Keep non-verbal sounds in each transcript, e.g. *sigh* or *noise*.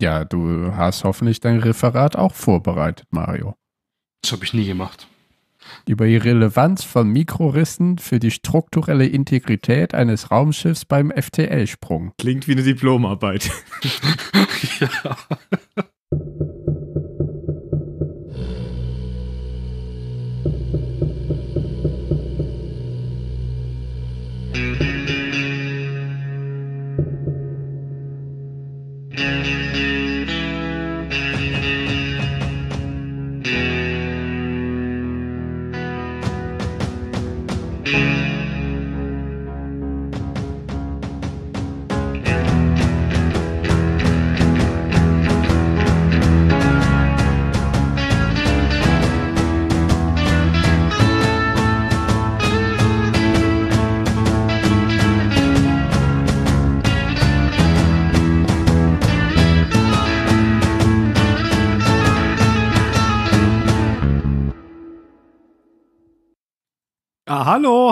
Ja, du hast hoffentlich dein Referat auch vorbereitet, Mario. Das habe ich nie gemacht. Über die Relevanz von Mikrorissen für die strukturelle Integrität eines Raumschiffs beim FTL-Sprung. Klingt wie eine Diplomarbeit. *laughs* *laughs* ja.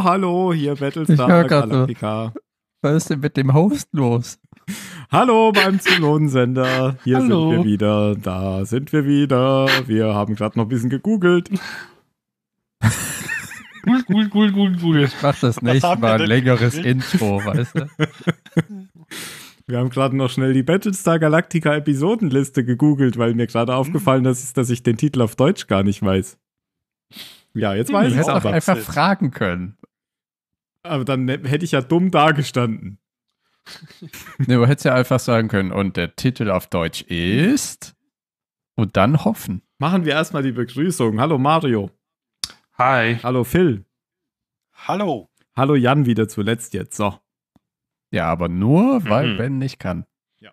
hallo, hier Battlestar Galactica. Was ist denn mit dem Host los? Hallo beim Zylonensender. Hier hallo. sind wir wieder. Da sind wir wieder. Wir haben gerade noch ein bisschen gegoogelt. Gut, gut, gut, gut, gut. Ich mach das nächste Mal ein längeres Intro, weißt du? Wir haben gerade noch schnell die Battlestar Galactica Episodenliste gegoogelt, weil mir gerade mhm. aufgefallen ist, dass ich den Titel auf Deutsch gar nicht weiß. Ja, jetzt hm. weiß ich es aber. einfach fragen können. Aber dann hätte ich ja dumm dagestanden. ne, du hättest ja einfach sagen können, und der Titel auf Deutsch ist. Und dann hoffen. Machen wir erstmal die Begrüßung. Hallo Mario. Hi. Hallo Phil. Hallo. Hallo Jan wieder zuletzt jetzt. So. Ja, aber nur, weil mhm. Ben nicht kann. Ja.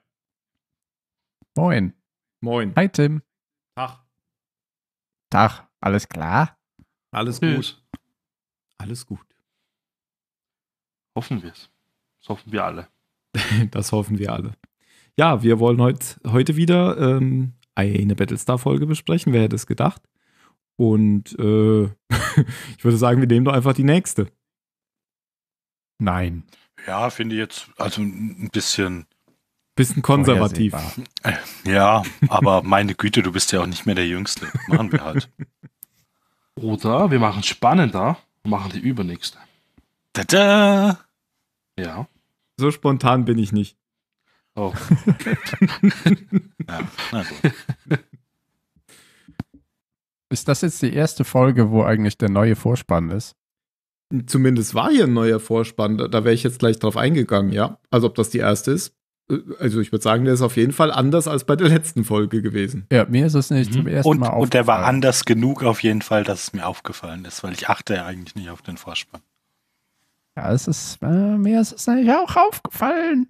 Moin. Moin. Hi Tim. Tag. Tag. Alles klar? Alles gut. Alles gut. Hoffen wir es. Das hoffen wir alle. *laughs* das hoffen wir alle. Ja, wir wollen heut, heute wieder ähm, eine Battlestar-Folge besprechen. Wer hätte es gedacht? Und äh, *laughs* ich würde sagen, wir nehmen doch einfach die nächste. Nein. Ja, finde ich jetzt also ein bisschen. Bisschen konservativ. Ja, aber *laughs* meine Güte, du bist ja auch nicht mehr der Jüngste. Machen wir halt. Oder wir machen spannender und machen die übernächste. Tada! Ja. So spontan bin ich nicht. Oh. *laughs* ja, na gut. Ist das jetzt die erste Folge, wo eigentlich der neue Vorspann ist? Zumindest war hier ein neuer Vorspann. Da, da wäre ich jetzt gleich drauf eingegangen, ja. Also, ob das die erste ist. Äh, also, ich würde sagen, der ist auf jeden Fall anders als bei der letzten Folge gewesen. Ja, mir ist es nicht mhm. zum ersten und, Mal aufgefallen. Und der war anders genug auf jeden Fall, dass es mir aufgefallen ist, weil ich achte ja eigentlich nicht auf den Vorspann. Ja, es ist, äh, mir ist es eigentlich auch aufgefallen.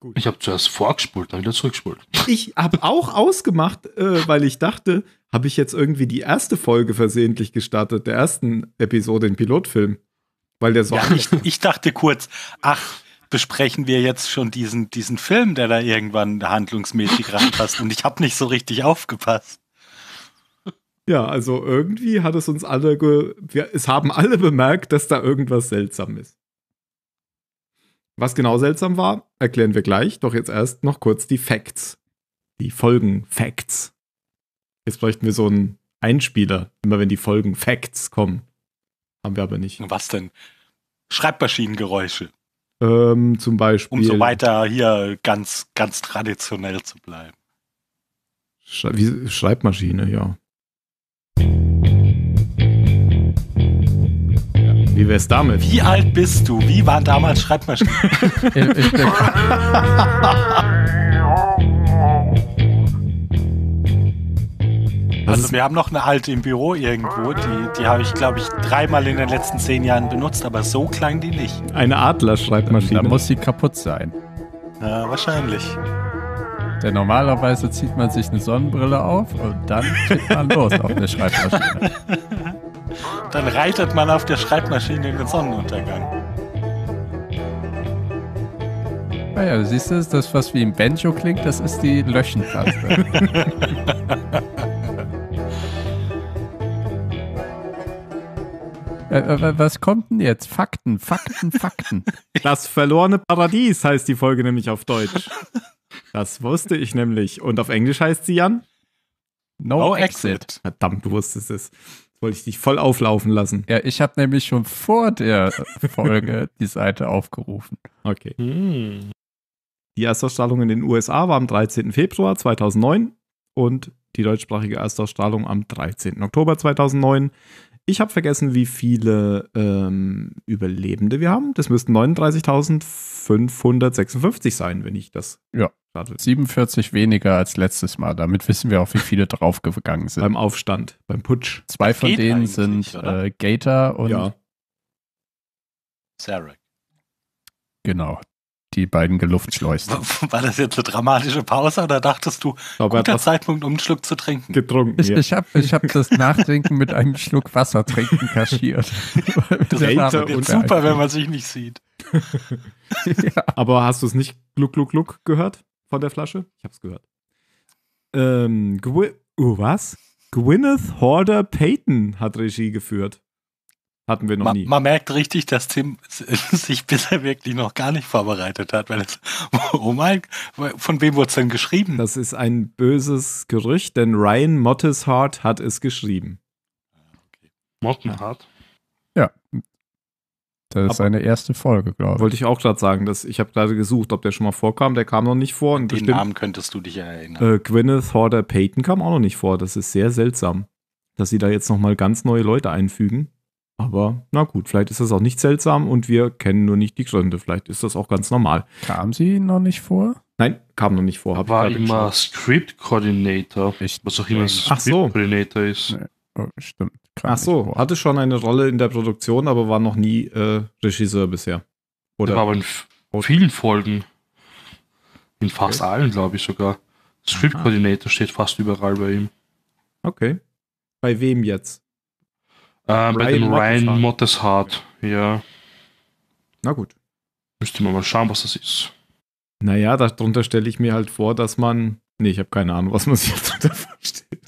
Gut. Ich habe zuerst vorgespult, dann wieder zurückgespult. Ich habe auch ausgemacht, äh, weil ich dachte, habe ich jetzt irgendwie die erste Folge versehentlich gestartet, der ersten Episode im Pilotfilm. Weil der so. Ja, ich, ich dachte kurz, ach, besprechen wir jetzt schon diesen, diesen Film, der da irgendwann handlungsmäßig reinpasst. Und ich habe nicht so richtig aufgepasst. Ja, also irgendwie hat es uns alle, wir, es haben alle bemerkt, dass da irgendwas seltsam ist. Was genau seltsam war, erklären wir gleich, doch jetzt erst noch kurz die Facts. Die Folgen-Facts. Jetzt bräuchten wir so einen Einspieler, immer wenn die Folgen-Facts kommen. Haben wir aber nicht. Was denn? Schreibmaschinengeräusche. Ähm, zum Beispiel. Um so weiter hier ganz, ganz traditionell zu bleiben. Schreibmaschine, ja. Wie wär's damit? Wie alt bist du? Wie waren damals Schreibmaschinen? *laughs* also wir haben noch eine alte im Büro irgendwo, die, die habe ich, glaube ich, dreimal in den letzten zehn Jahren benutzt, aber so klang die nicht. Eine Adler-Schreibmaschine. Da muss sie kaputt sein. Ja, wahrscheinlich. Denn normalerweise zieht man sich eine Sonnenbrille auf und dann geht *laughs* man los auf eine Schreibmaschine. Dann reitet man auf der Schreibmaschine in den Sonnenuntergang. Naja, ah siehst du, das, was wie ein Banjo klingt, das ist die Löschentaste. *laughs* Äh, äh, äh, was kommt denn jetzt? Fakten, Fakten, Fakten. Das verlorene Paradies heißt die Folge nämlich auf Deutsch. Das wusste ich nämlich. Und auf Englisch heißt sie Jan? No, no exit. exit. Verdammt, du wusstest es. Wollte ich dich voll auflaufen lassen. Ja, ich habe nämlich schon vor der Folge *laughs* die Seite aufgerufen. Okay. Hm. Die Erstausstrahlung in den USA war am 13. Februar 2009 und die deutschsprachige Erstausstrahlung am 13. Oktober 2009. Ich habe vergessen, wie viele ähm, Überlebende wir haben. Das müssten 39.556 sein, wenn ich das ja. Startet. 47 weniger als letztes Mal. Damit wissen wir auch, wie viele *laughs* draufgegangen sind. Beim Aufstand, beim Putsch. Zwei das von denen sind äh, Gator und ja. Sarek. Genau. Die beiden Geluftschleusen. *laughs* War das jetzt eine dramatische Pause oder dachtest du, Robert guter Zeitpunkt, um einen Schluck zu trinken? Getrunken. Ich, ich habe ich hab das Nachtrinken mit einem Schluck Wasser trinken kaschiert. *laughs* das ist super, wenn man sich nicht sieht. ja. Aber hast du es nicht gluck, gluck, gluck gehört? von der Flasche. Ich habe es gehört. Ähm, Gwy oh, was? Gwyneth Horder Payton hat Regie geführt. Hatten wir noch man, nie. Man merkt richtig, dass Tim *laughs* sich bisher wirklich noch gar nicht vorbereitet hat, weil es, *laughs* oh mein, von wem wurde es denn geschrieben? Das ist ein böses Gerücht, denn Ryan Mottishart hat es geschrieben. Okay. Mottenhart? Ja, das ist seine erste Folge, glaube ich. Wollte ich auch gerade sagen, dass ich habe gerade gesucht, ob der schon mal vorkam. Der kam noch nicht vor. Und Den bestimmt, Namen könntest du dich erinnern. Äh, Gwyneth Horder Payton kam auch noch nicht vor. Das ist sehr seltsam, dass sie da jetzt nochmal ganz neue Leute einfügen. Aber na gut, vielleicht ist das auch nicht seltsam und wir kennen nur nicht die Gründe. Vielleicht ist das auch ganz normal. Kam sie noch nicht vor? Nein, kam noch nicht vor. Hab War immer Script Coordinator. Was auch immer Script Coordinator ist. Nee. Oh, stimmt. Ach so, vor. hatte schon eine Rolle in der Produktion, aber war noch nie äh, Regisseur bisher. Oder? Er aber in vielen Folgen. In fast okay. allen, glaube ich sogar. Script Coordinator steht fast überall bei ihm. Okay. Bei wem jetzt? Äh, bei dem Ryan Motteshart, ja. Na gut. Müsste man mal schauen, was das ist. Naja, darunter stelle ich mir halt vor, dass man. Nee, ich habe keine Ahnung, was man sich *laughs* darunter versteht.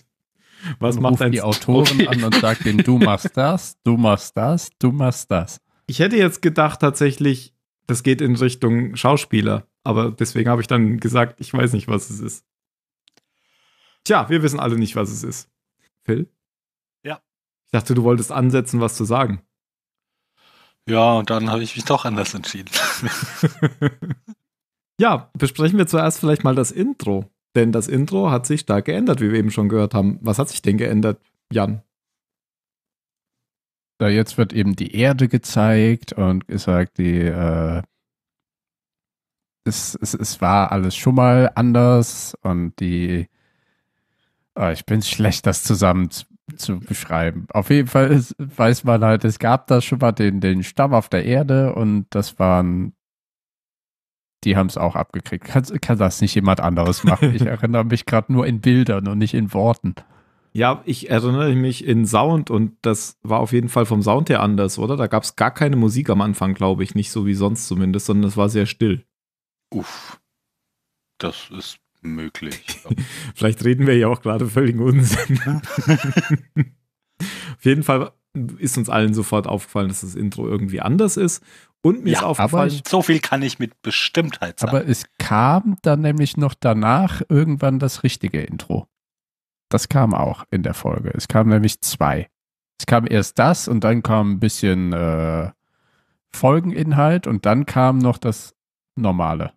Was macht ruft die Autoren okay. an und sagt denen, du machst das, du machst das, du machst das. Ich hätte jetzt gedacht tatsächlich, das geht in Richtung Schauspieler, aber deswegen habe ich dann gesagt, ich weiß nicht, was es ist. Tja, wir wissen alle nicht, was es ist. Phil? Ja. Ich dachte, du wolltest ansetzen, was zu sagen. Ja, und dann habe ich mich doch anders entschieden. *laughs* ja, besprechen wir zuerst vielleicht mal das Intro. Denn das Intro hat sich stark geändert, wie wir eben schon gehört haben. Was hat sich denn geändert, Jan? Da jetzt wird eben die Erde gezeigt und gesagt, die äh, es, es, es war alles schon mal anders und die oh, ich bin schlecht, das zusammen zu, zu beschreiben. Auf jeden Fall ist, weiß man halt, es gab da schon mal den, den Stamm auf der Erde und das waren die haben es auch abgekriegt. Kann, kann, das nicht jemand anderes machen? Ich *laughs* erinnere mich gerade nur in Bildern und nicht in Worten. Ja, ich erinnere mich in Sound und das war auf jeden Fall vom Sound her anders, oder? Da gab es gar keine Musik am Anfang, glaube ich, nicht so wie sonst zumindest, sondern es war sehr still. Uff, das ist möglich. *laughs* Vielleicht reden wir ja auch gerade völligen Unsinn. *laughs* auf jeden Fall ist uns allen sofort aufgefallen, dass das Intro irgendwie anders ist. Und mir ja, ist aufgefallen. Ich, so viel kann ich mit Bestimmtheit sagen. Aber es kam dann nämlich noch danach irgendwann das richtige Intro. Das kam auch in der Folge. Es kam nämlich zwei. Es kam erst das und dann kam ein bisschen äh, Folgeninhalt und dann kam noch das normale.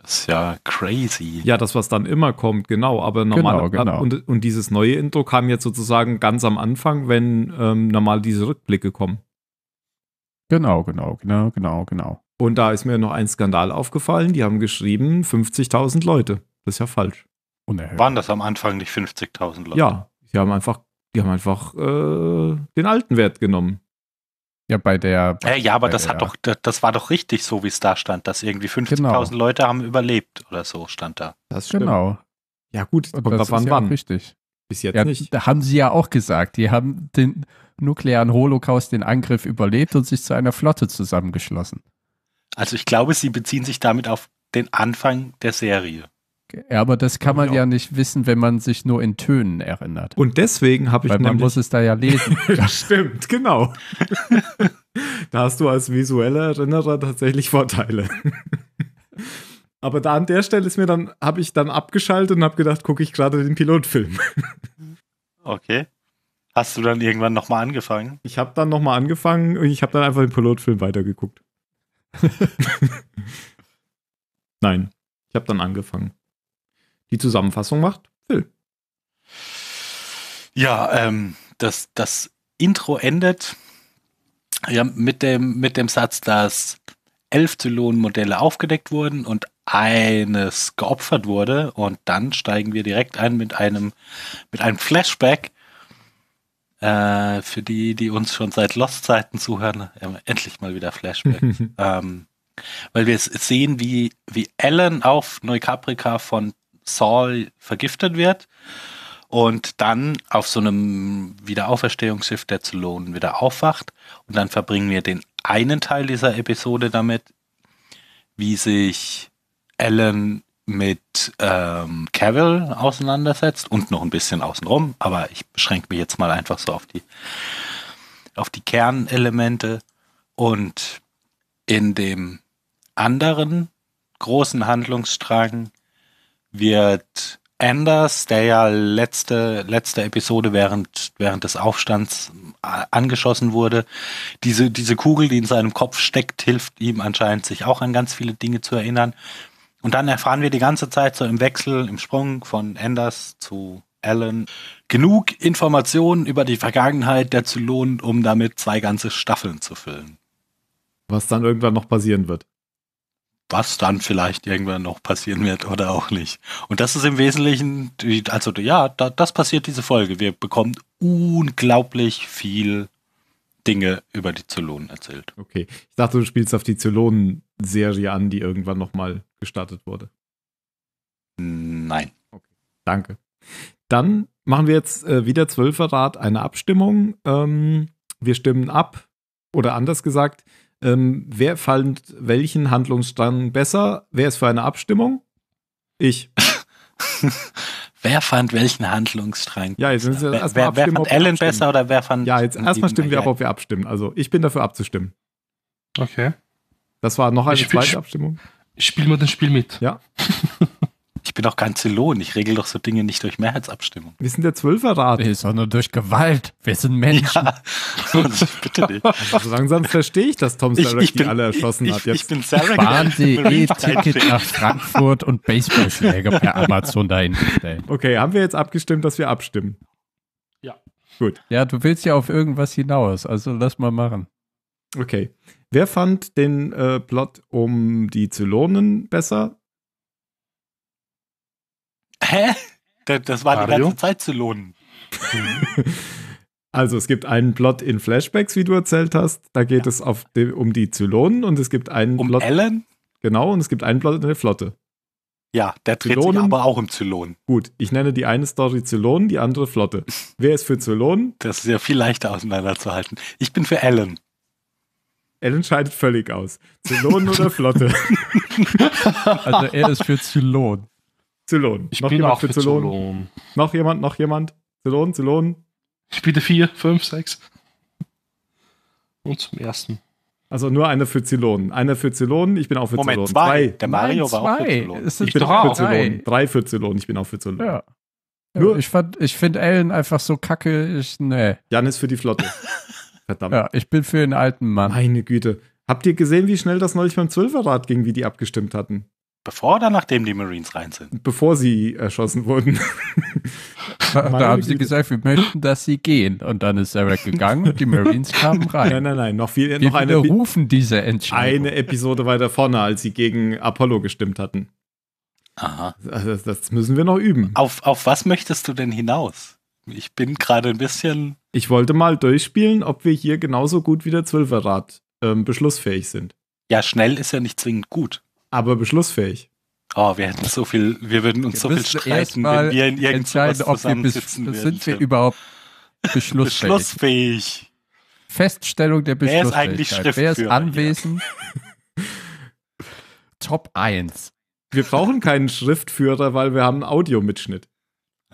Das ist ja crazy. Ja, das, was dann immer kommt, genau. Aber normal. Genau, genau. Und, und, dieses neue Intro kam jetzt sozusagen ganz am Anfang, wenn ähm, normal diese Rückblicke kommen. Genau, genau, genau, genau, genau. Und da ist mir noch ein Skandal aufgefallen. Die haben geschrieben 50.000 Leute. Das ist ja falsch. Unerhört. Waren das am Anfang nicht 50.000 Leute? Ja, die haben einfach, die haben einfach äh, den alten Wert genommen. Ja, bei der. Bei, äh, ja, aber das der, hat doch, das war doch richtig so, wie es da stand, dass irgendwie 50.000 genau. Leute haben überlebt oder so stand da. Das stimmt. Genau. Ja, gut, und das ist ja wann. richtig. Bis jetzt ja, nicht. Da haben sie ja auch gesagt, die haben den nuklearen Holocaust, den Angriff überlebt und sich zu einer Flotte zusammengeschlossen. Also ich glaube, sie beziehen sich damit auf den Anfang der Serie. Ja, aber das kann man ja. ja. nicht wissen, wenn man sich nur in Tönen erinnert. Und deswegen habe ich Weil man muss es da ja lesen. das *laughs* Stimmt, genau. *laughs* da hast du als visueller Erinnerer tatsächlich Vorteile. Aber da an der Stelle ist mir dann, habe ich dann abgeschaltet und habe gedacht, gucke ich gerade den Pilotfilm. *laughs* Okay. Hast du dann irgendwann nochmal angefangen? Ich habe dann nochmal angefangen und ich habe dann einfach den Pilotfilm weitergeguckt. *laughs* Nein, ich habe dann angefangen. Die Zusammenfassung macht Phil. Ja, ähm, das, das Intro endet ja mit dem, mit dem Satz, dass elf Zylonenmodelle aufgedeckt wurden und eines geopfert wurde. Und dann steigen wir direkt ein mit einem, mit einem Flashback. Äh, für die, die uns schon seit Lost-Zeiten zuhören, äh, endlich mal wieder Flashback. *laughs* ähm, weil wir sehen, wie, wie Alan auf Neucaprica von Saul vergiftet wird und dann auf so einem Wiederauferstehungsschiff der zu lohnen, wieder aufwacht. Und dann verbringen wir den einen Teil dieser Episode damit, wie sich Ellen mit ähm, Cavill auseinandersetzt und noch ein bisschen außenrum, aber ich beschränke mich jetzt mal einfach so auf die, auf die Kernelemente. Und in dem anderen großen Handlungsstrang wird Anders, der ja letzte, letzte Episode während, während des Aufstands äh, angeschossen wurde. Diese, diese Kugel, die in seinem Kopf steckt, hilft ihm anscheinend, sich auch an ganz viele Dinge zu erinnern. Und dann erfahren wir die ganze Zeit so im Wechsel, im Sprung von Anders zu Alan genug Informationen über die Vergangenheit der zu Zylonen, um damit zwei ganze Staffeln zu füllen. Was dann irgendwann noch passieren wird was dann vielleicht irgendwann noch passieren wird oder auch nicht. Und das ist im Wesentlichen, also ja, da, das passiert diese Folge. Wir bekommen unglaublich viel Dinge über die Zylonen erzählt. Okay, ich dachte, du spielst auf die Zylonen-Serie an, die irgendwann nochmal gestartet wurde. Nein. Okay. Danke. Dann machen wir jetzt äh, wieder Zwölferrat eine Abstimmung. Ähm, wir stimmen ab oder anders gesagt, ähm, wer fand welchen Handlungsstrang besser? Wer ist für eine Abstimmung? Ich. *laughs* wer fand welchen Handlungsstrang? Ja, jetzt müssen wir wer, erstmal wer, wer fand Ellen besser oder wer fand. Ja, jetzt erstmal stimmen wir ab, ob wir abstimmen. Also ich bin dafür abzustimmen. Okay. Das war noch eine ich zweite Abstimmung. Ich spiel mal das Spiel mit. Ja. *laughs* bin auch kein Zylon. Ich regel doch so Dinge nicht durch Mehrheitsabstimmung. Wir sind der Zwölferrat. Nee, sondern durch Gewalt. Wir sind Menschen. Ja, *laughs* bitte nicht. Also langsam verstehe ich, dass Tom Sarek ich, ich bin, alle erschossen ich, hat. Jetzt ich bin Sarek. Fahren E-Ticket nach Frankfurt und Baseballschläge per Amazon dahin bestellen. Okay, haben wir jetzt abgestimmt, dass wir abstimmen? Ja. Gut. Ja, du willst ja auf irgendwas hinaus. Also lass mal machen. Okay. Wer fand den äh, Plot um die Zylonen besser? Hä? Das war Mario? die ganze Zeit zu lohnen. *laughs* Also es gibt einen Plot in Flashbacks, wie du erzählt hast. Da geht ja. es auf, um die Zylonen und es gibt einen um Plot. Ellen? Genau, und es gibt einen Plot in der Flotte. Ja, der dreht Zylonen, sich aber auch im Zylonen. Gut, ich nenne die eine Story Zylonen, die andere Flotte. *laughs* Wer ist für Zylonen? Das ist ja viel leichter auseinanderzuhalten. Ich bin für Ellen. Ellen scheidet völlig aus. Zylonen oder Flotte? *laughs* Also er ist für Zylonen. Zylon. Ich noch bin auch für Zylon. Zylon. Noch jemand, noch jemand. Zylon, Zylon. Ich biete vier, fünf, sechs. Und zum ersten. Also nur eine für Zylon. Eine für Zylon, ich bin auch für Moment, Zylon. Zwei. zwei. Der Mario Nein, war auch für Zylon. Ich, ich bin auch für Zylon. Drei für Zylon, ich bin auch für Zylon. Ja. Nur ich ich finde Ellen einfach so kacke. Ich, nee. Jan ist für die Flotte. *laughs* Verdammt. Ja, ich bin für den alten Mann. Meine Güte. Habt ihr gesehen, wie schnell das neulich beim Zwölferrad ging, wie die abgestimmt hatten? Bevor oder nachdem die Marines rein sind? Bevor sie erschossen wurden. *laughs* da haben sie gesagt, wir möchten, dass sie gehen. Und dann ist Sarah gegangen und die Marines kamen *laughs* rein. Nein, nein, nein. Noch viel, wir noch eine, rufen diese Entscheidung. Eine Episode weiter vorne, als sie gegen Apollo gestimmt hatten. Aha. Also das müssen wir noch üben. Auf, auf was möchtest du denn hinaus? Ich bin gerade ein bisschen. Ich wollte mal durchspielen, ob wir hier genauso gut wie der Zwölferrad ähm, beschlussfähig sind. Ja, schnell ist ja nicht zwingend gut aber beschlussfähig. Oh, wir hätten so viel, wir würden uns wir so viel streiten, wenn wir in irgendwas zusammensitzen wir Sind wir überhaupt beschlussfähig? beschlussfähig. Feststellung der Beschlussfähigkeit. Wer ist, Wer ist anwesend? Ja. *laughs* Top 1. Wir brauchen keinen Schriftführer, weil wir haben einen Audiomitschnitt.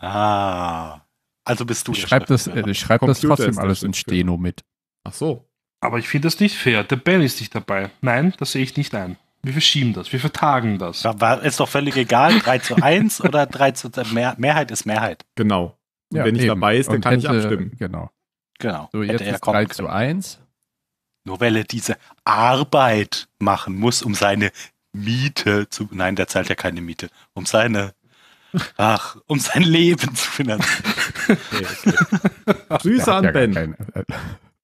Ah. Also bist du Ich schreibe das, ich schreib das trotzdem alles in Steno mit. Ach so. Aber ich finde das nicht fair. Der Ben ist nicht dabei. Nein, das sehe ich nicht ein. Wir verschieben das, wir vertagen das. Da ist doch völlig egal, 3 zu 1 oder 3 zu äh, Mehr, Mehrheit ist Mehrheit. Genau. Und ja, wenn eben. ich dabei ist, dann Und kann hätte, ich abstimmen. Genau. Genau. So, jetzt ist 3 zu 1. Nur weil er diese Arbeit machen muss, um seine Miete zu. Nein, der zahlt ja keine Miete. Um seine. Ach, um sein Leben zu finanzieren. *laughs* okay, okay. Grüße an Ben. Kein,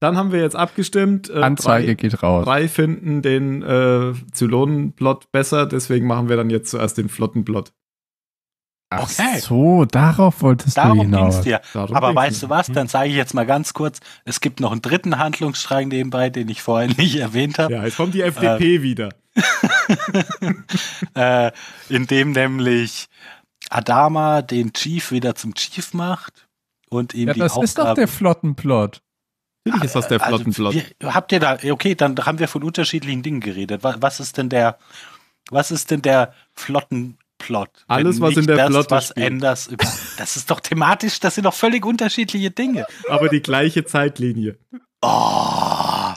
dann haben wir jetzt abgestimmt. Äh, Anzeige drei, geht raus. Drei finden den äh, zylonen besser, deswegen machen wir dann jetzt zuerst den Flottenplot. plot Ach okay. so, darauf wolltest Darum du hinaus. dir. Darum Aber weißt du was, dann sage ich jetzt mal ganz kurz, es gibt noch einen dritten Handlungsstrang nebenbei, den ich vorhin *laughs* nicht erwähnt habe. Ja, jetzt kommt die FDP äh, wieder. *laughs* äh, in dem nämlich Adama den Chief wieder zum Chief macht und ihm ja, die das Aufgabe... Das ist doch der Flottenplot. Natürlich ist das der also Flottenflot. Also, habt ihr da, okay, dann haben wir von unterschiedlichen Dingen geredet. Was ist denn der, was ist denn der Flottenplot? Alles, was in der das, Flotte was spielt. Anders, das ist doch thematisch, das sind doch völlig unterschiedliche Dinge. Aber die gleiche Zeitlinie. Oh.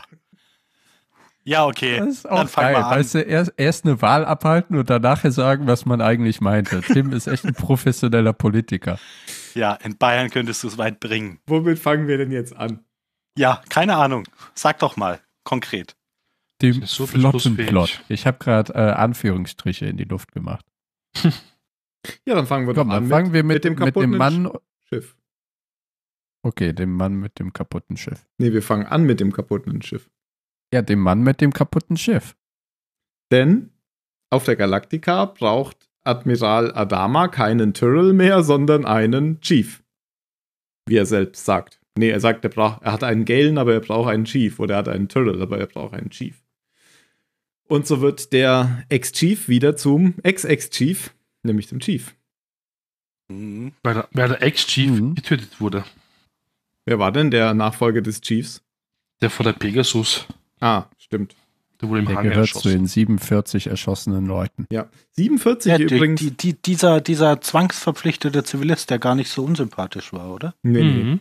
Ja, okay. Das ist auch dann fangen geil. Mal an. Weißt du, erst, erst eine Wahl abhalten und danach sagen, was man eigentlich meinte. Tim ist echt ein professioneller Politiker. Ja, in Bayern könntest du es weit bringen. Womit fangen wir denn jetzt an? Ja, keine Ahnung. Sag doch mal konkret. Dem so Flottenplot. Ich habe gerade äh, Anführungsstriche in die Luft gemacht. *laughs* ja, dann fangen wir Komm, doch an. Dann fangen mit, wir mit, mit, dem kaputten mit dem Mann Schiff. Okay, dem Mann mit dem kaputten Schiff. Nee, wir fangen an mit dem kaputten Schiff. Ja, dem Mann mit dem kaputten Schiff. Denn auf der Galaktika braucht Admiral Adama keinen Tyrrell mehr, sondern einen Chief. Wie er selbst sagt. Nee, er sagt, er, braucht, er hat einen Galen, aber er braucht einen Chief. Oder er hat einen Turtle, aber er braucht einen Chief. Und so wird der Ex-Chief wieder zum Ex-Ex-Chief, nämlich zum Chief. Mhm. Weil der, der Ex-Chief mhm. getötet wurde. Wer war denn der Nachfolger des Chiefs? Der von der Pegasus. Ah, stimmt. Der wurde im der gehört erschossen. zu den 47 erschossenen Leuten. Ja, 47 ja, übrigens. Die, die, dieser, dieser zwangsverpflichtete Zivilist, der gar nicht so unsympathisch war, oder? Nee, mhm. nee.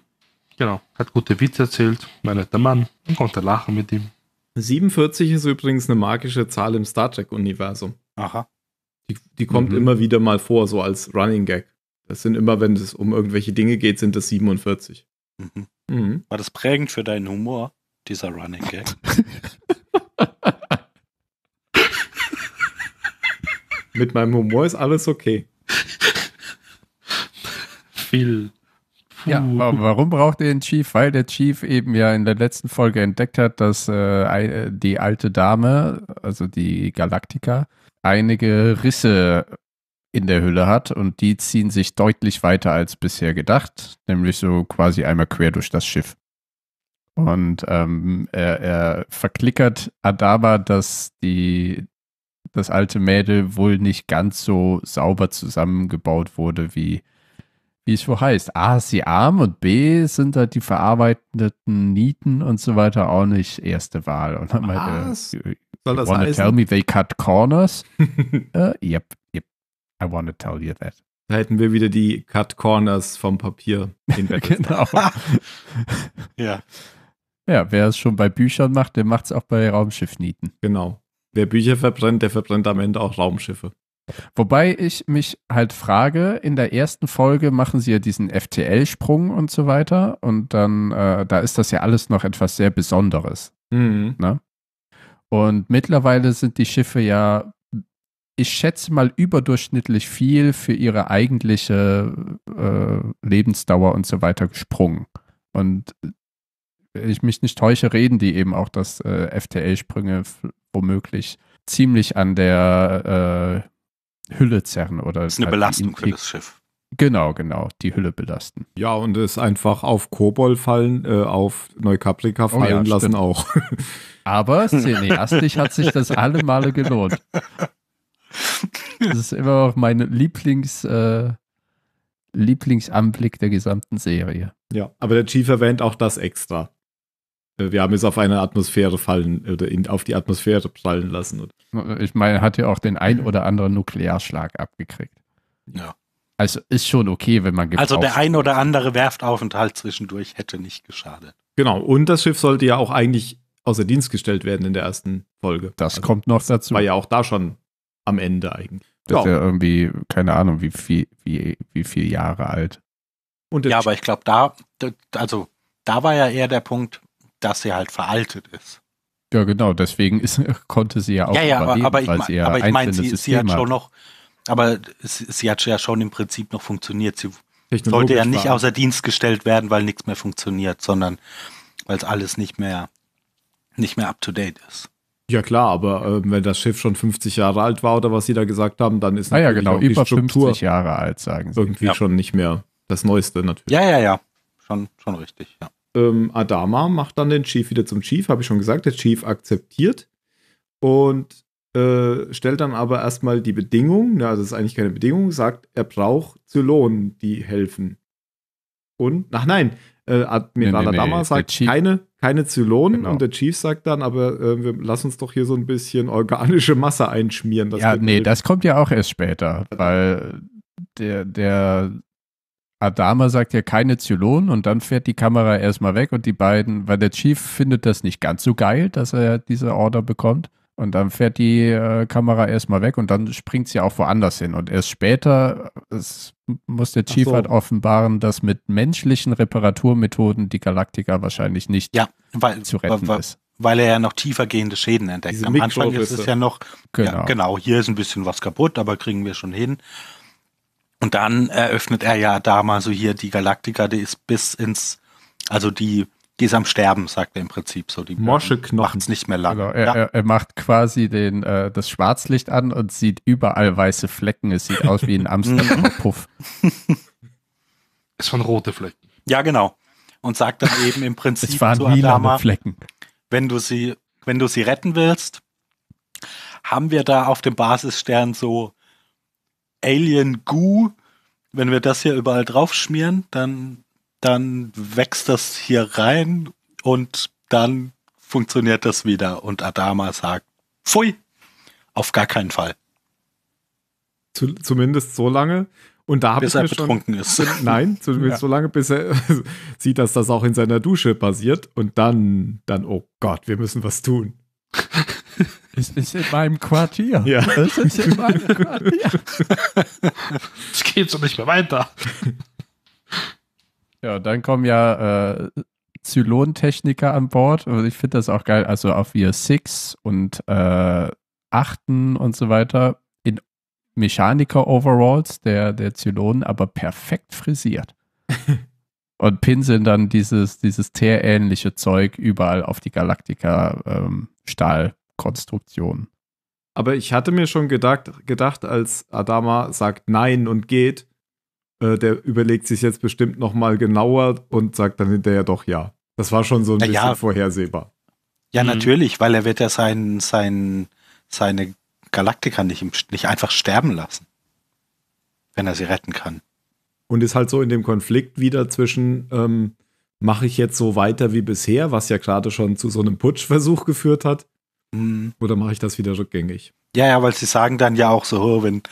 Genau, hat gute Witze erzählt, mein netter Mann, man konnte lachen mit ihm. 47 ist übrigens eine magische Zahl im Star Trek-Universum. Aha. Die, die kommt mhm. immer wieder mal vor, so als Running Gag. Das sind immer, wenn es um irgendwelche Dinge geht, sind das 47. Mhm. Mhm. War das prägend für deinen Humor, dieser Running Gag? *laughs* Mit meinem Humor ist alles okay. Viel ja, warum braucht ihr den Chief? Weil der Chief eben ja in der letzten Folge entdeckt hat, dass äh, äh die alte Dame, also die Galaktika, einige Risse in der Hülle hat und die ziehen sich deutlich weiter als bisher gedacht, nämlich so quasi einmal quer durch das Schiff. Und ähm, er, er verklickert Adaba, dass die das alte Mädel wohl nicht ganz so sauber zusammengebaut wurde, wie wie es wohl heißt. A ist sie arm und B sind halt die verarbeiteten Nieten und so weiter auch nicht erste Wahl. Und dann Was? meinte, soll das wanna heißen? tell me they cut corners? uh, *laughs* yep, yep. I wanna tell you that. Da hätten wir wieder die Cut Corners vom Papier hinweg. genau. *laughs* ja. Ja, wer es schon bei Büchern macht, der macht es auch bei Raumschiffnieten. Genau. Wer Bücher verbrennt, der verbrennt am Ende auch Raumschiffe. Wobei ich mich halt frage, in der ersten Folge machen sie ja diesen FTL-Sprung und so weiter und dann, äh, da ist das ja alles noch etwas sehr Besonderes. Mhm. Ne? Und mittlerweile sind die Schiffe ja, ich schätze mal, überdurchschnittlich viel für ihre eigentliche äh, Lebensdauer und so weiter gesprungen. Und wenn ich mich nicht täusche, reden die eben auch, dass äh, FTL-Sprünge womöglich ziemlich an der äh, Hülle zerren oder. Das ist eine halt Belastung für das Schiff. Genau, genau, die Hülle belasten. Ja, und es einfach auf Kobol fallen, äh, auf Neukaprika fallen oh ja, lassen stimmt. auch. *laughs* Aber cineastisch hat sich das alle Male gelohnt. Das ist immer auch mein Lieblings, äh, Lieblingsanblick der gesamten Serie. Ja, aber der Chief erwähnt auch das extra. Äh, wir haben es auf eine Atmosphäre fallen äh, oder in, auf die Atmosphäre prallen lassen. Ich meine, hat ja auch den ein mhm. oder anderen Nuklearschlag abgekriegt. Ja. Also ist schon okay, wenn man Also der ein oder andere Werftaufenthalt zwischendurch hätte nicht geschadet. Genau, und das Schiff sollte ja auch eigentlich außer Dienst gestellt werden in der ersten Folge. Das also kommt noch dazu. War ja auch da schon am Ende eigentlich. Das ja. ist ja irgendwie, keine Ahnung, wie viel, wie, wie viel Jahre alt. ja, aber ich glaube, da, also da war ja eher der Punkt, dass sie halt veraltet ist. Ja, genau, deswegen ist, *laughs* konnte sie ja auch ja, ja, aber, aber, ich, ich meine, sie, sie, hat schon noch, aber sie, sie, hat ja schon im Prinzip noch funktioniert. Sie sollte ja nicht war. außer Dienst gestellt werden, weil nichts mehr funktioniert, sondern weil es alles nicht mehr, nicht mehr up to date ist. Ja klar, aber äh, wenn das Schiff schon 50 Jahre alt war oder was sie da gesagt haben, dann ist ah, ja, genau, über 50 Jahre alt, sagen sie. Irgendwie ja. schon nicht mehr das Neueste natürlich. Ja, ja, ja, schon, schon richtig, ja ähm, Adama macht dann den Chief wieder zum Chief, habe ich schon gesagt. Der Chief akzeptiert und äh, stellt dann aber erstmal die Bedingung, na, ne, also das ist eigentlich keine Bedingung, sagt, er braucht Zylonen, die helfen. Und, ach nein, äh, Admiral nee, nee, Adama nee, sagt keine, keine Zylonen genau. und der Chief sagt dann, aber äh, wir lassen uns doch hier so ein bisschen organische Masse einschmieren. ja, nee, das kommt ja auch erst später, weil der, der Adama sagt ja keine Zylonen und dann fährt die Kamera erstmal weg und die beiden, weil der Chief findet das nicht ganz so geil, dass er diese Order bekommt. Und dann fährt die äh, Kamera erstmal weg und dann springt sie auch woanders hin. Und erst später äh, muss der Chief so. halt offenbaren, dass mit menschlichen Reparaturmethoden die Galaktika wahrscheinlich nicht ja, weil, zu retten weil, ist. Weil er ja noch tiefer gehende Schäden entdeckt. Diese Am Anfang ist es ja noch, genau. Ja, genau, hier ist ein bisschen was kaputt, aber kriegen wir schon hin. Und dann eröffnet er ja da mal so hier die Galaktika, die ist bis ins, also die, die ist am Sterben, sagt er im Prinzip so. Die Mosche Knochen. es nicht mehr lang. Genau. Er, ja. er, er, macht quasi den, äh, das Schwarzlicht an und sieht überall weiße Flecken. Es sieht aus wie ein amsterdam *laughs* mhm. Puff. ist von rote Flecken. Ja, genau. Und sagt dann eben im Prinzip es waren zu Adama, Flecken. wenn du sie, wenn du sie retten willst, haben wir da auf dem Basisstern so Alien Goo, wenn wir das hier überall drauf schmieren, dann, dann wächst das hier rein und dann funktioniert das wieder. Und Adama sagt, pfui, auf gar keinen Fall. Zumindest so lange. Und da habe ich mir betrunken schon, ist. Äh, nein, zumindest *laughs* ja. so lange, bis er *laughs* sieht, dass das auch in seiner Dusche passiert. Und dann, dann, oh Gott, wir müssen was tun. *laughs* *laughs* Es ist in meinem Quartier. Ja. Es ist in meinem *laughs* Quartier. Es geht so nicht mehr weiter. Ja, dann kommen ja äh, Zylon-Techniker an Bord. Und also ich finde das auch geil. Also auf ihr Six und äh, Achten und so weiter in Mechaniker-Overalls der, der Zylonen, aber perfekt frisiert. *laughs* und pinseln dann dieses, dieses teerähnliche Zeug überall auf die Galaktika-Stahl. Ähm, Konstruktion. Aber ich hatte mir schon gedacht, gedacht als Adama sagt Nein und geht, äh, der überlegt sich jetzt bestimmt nochmal genauer und sagt dann hinterher doch Ja. Das war schon so ein Na, bisschen ja. vorhersehbar. Ja, mhm. natürlich, weil er wird ja sein, sein, seine Galaktiker nicht, nicht einfach sterben lassen, wenn er sie retten kann. Und ist halt so in dem Konflikt wieder zwischen, ähm, mache ich jetzt so weiter wie bisher, was ja gerade schon zu so einem Putschversuch geführt hat, Mhm. Oder mache ich das wieder rückgängig? Ja, ja, weil sie sagen dann ja auch so, oh, wenn,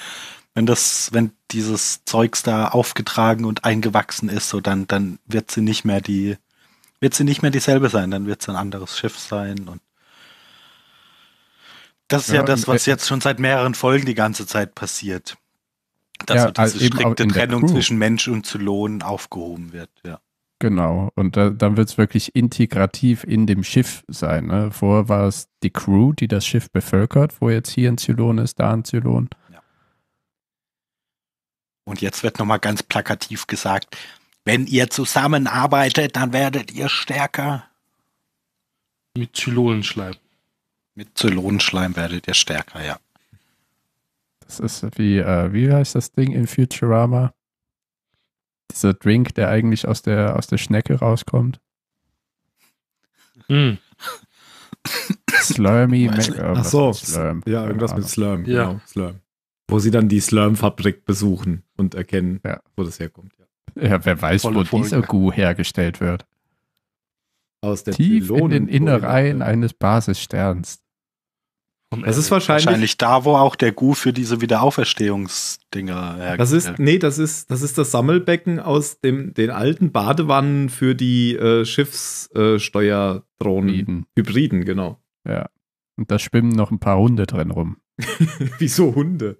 wenn das, wenn dieses Zeugs da aufgetragen und eingewachsen ist, so dann, dann wird sie nicht mehr die, wird sie nicht mehr dieselbe sein, dann wird es ein anderes Schiff sein und das ist ja, ja das, was äh, jetzt schon seit mehreren Folgen die ganze Zeit passiert. Dass ja, so diese also strikte Trennung zwischen Mensch und Zylon aufgehoben wird, ja. Genau, und da, dann wird es wirklich integrativ in dem Schiff sein. Ne? Vorher war es die Crew, die das Schiff bevölkert, wo jetzt hier ein Zylon ist, da ein Zylon. Ja. Und jetzt wird nochmal ganz plakativ gesagt, wenn ihr zusammenarbeitet, dann werdet ihr stärker. Mit Zylonenschleim. Mit Zylonenschleim werdet ihr stärker, ja. Das ist wie, äh, wie heißt das Ding in Futurama? dieser Drink, der eigentlich aus der, aus der Schnecke rauskommt. Mm. Slurmy Make-up. Äh, Ach so, Slurm. ja, irgendwas mit Slurm. Ja. Genau, Slurm. Wo sie dann die Slurm-Fabrik besuchen und erkennen, ja. wo das herkommt. Ja, ja wer weiß, Volle wo Folge. dieser Gu hergestellt wird. Aus der Tief Pylonen in den Innereien eines Basissterns. Und das ist wahrscheinlich, wahrscheinlich da, wo auch der Gu für diese Wiederauferstehungsdinger herkommt. Das ist, nee, das ist, das ist das Sammelbecken aus dem, den alten Badewannen für die äh, Schiffssteuerdrohnen. Hybriden. Hybriden, genau. Ja. Und da schwimmen noch ein paar Hunde drin rum. *laughs* Wieso Hunde?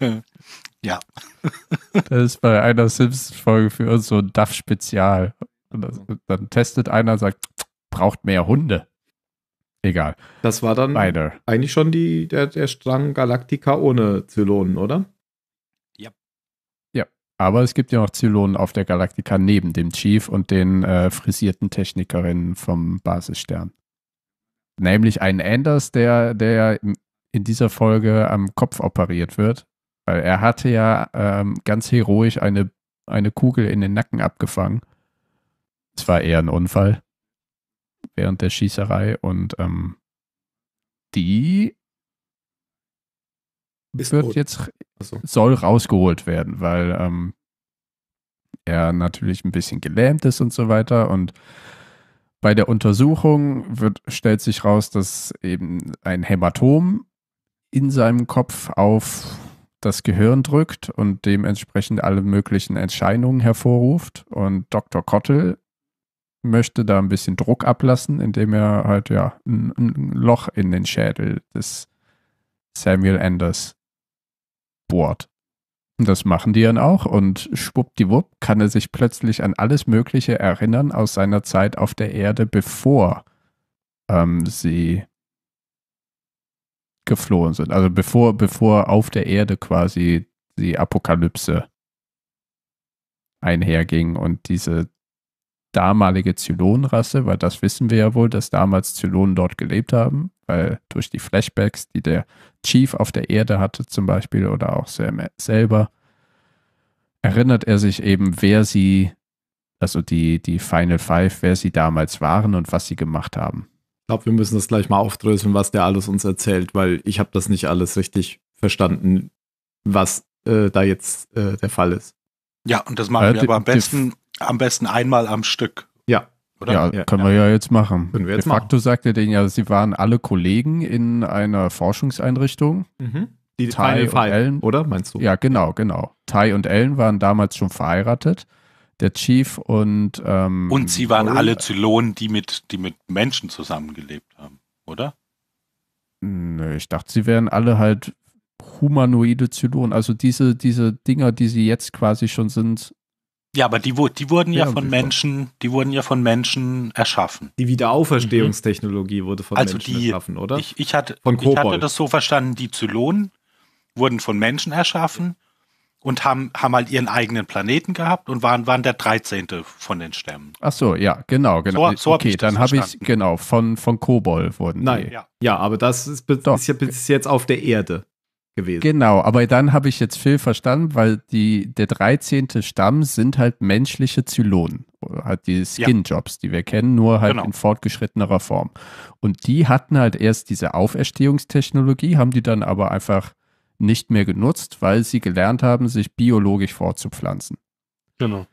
*laughs* ja. *laughs* das ist bei einer sims folge für uns so ein DAF-Spezial. Dann testet einer, sagt, braucht mehr Hunde. Egal. Das war dann Weiter. eigentlich schon die, der, der Strang Galactica ohne Zylonen, oder? Ja. Ja, aber es gibt ja noch Zylonen auf der Galactica neben dem Chief und den äh, frisierten Technikerinnen vom Basisstern. Nämlich einen Anders, der, der in dieser Folge am Kopf operiert wird. Weil er hatte ja ähm, ganz heroisch eine, eine Kugel in den Nacken abgefangen. Es war eher ein Unfall während der Schießerei und ähm, die Ist wird tot. jetzt so. soll rausgeholt werden, weil ähm, er natürlich ein bisschen gelähmt ist und so weiter. Und bei der Untersuchung wird, stellt sich raus, dass eben ein Hämatom in seinem Kopf auf das Gehirn drückt und dementsprechend alle möglichen Entscheidungen hervorruft. Und Dr. Kottel möchte da ein bisschen Druck ablassen, indem er halt ja ein, ein Loch in den Schädel des Samuel Anders bohrt. Und das machen die dann auch und schwuppdiwupp kann er sich plötzlich an alles Mögliche erinnern aus seiner Zeit auf der Erde, bevor ähm, sie geflohen sind. Also bevor, bevor auf der Erde quasi die Apokalypse einherging und diese damalige Zylonenrasse, weil das wissen wir ja wohl, dass damals Zylonen dort gelebt haben, weil durch die Flashbacks, die der Chief auf der Erde hatte zum Beispiel oder auch Sam selber, erinnert er sich eben, wer sie, also die, die Final Five, wer sie damals waren und was sie gemacht haben. Ich glaube, wir müssen das gleich mal aufdröseln, was der alles uns erzählt, weil ich habe das nicht alles richtig verstanden, was äh, da jetzt äh, der Fall ist. Ja, und das machen äh, wir aber am besten, am besten einmal am Stück. Ja, oder? Ja, können ja, wir ja, ja jetzt machen. Können wir jetzt De facto machen. sagte denen ja, sie waren alle Kollegen in einer Forschungseinrichtung. Mhm. Die Ty und Ellen, oder meinst du? Ja, genau, genau. Ty und Ellen waren damals schon verheiratet. Der Chief und ähm, und sie waren Paul, alle Zylonen, die mit die mit Menschen zusammengelebt haben, oder? Nö, ich dachte, sie wären alle halt humanoide Zylonen, also diese, diese Dinger, die sie jetzt quasi schon sind. Ja, aber die, die wurden ja genau, von Menschen, die wurden ja von Menschen erschaffen. Die Wiederauferstehungstechnologie mhm. wurde von also Menschen die, erschaffen, oder? Ich, ich, hatte, von ich hatte das so verstanden, die Zylonen wurden von Menschen erschaffen und haben, haben halt ihren eigenen Planeten gehabt und waren, waren der 13. von den Stämmen. Ach so, ja, genau, genau. So, so okay, hab dann habe ich, genau, von, von Kobol wurden Nein, die. Ja. ja, aber das ist, ist, ist, jetzt auf der Erde gewesen. Genau, aber dann habe ich jetzt Phil verstanden, weil die, der 13. Stamm sind halt menschliche Zylonen, Hat die Skinjobs, jobs die wir kennen, nur halt genau. in fortgeschrittenerer Form. Und die hatten halt erst diese Auferstehungstechnologie, haben die dann aber einfach nicht mehr genutzt, weil sie gelernt haben, sich biologisch fortzupflanzen. Genau.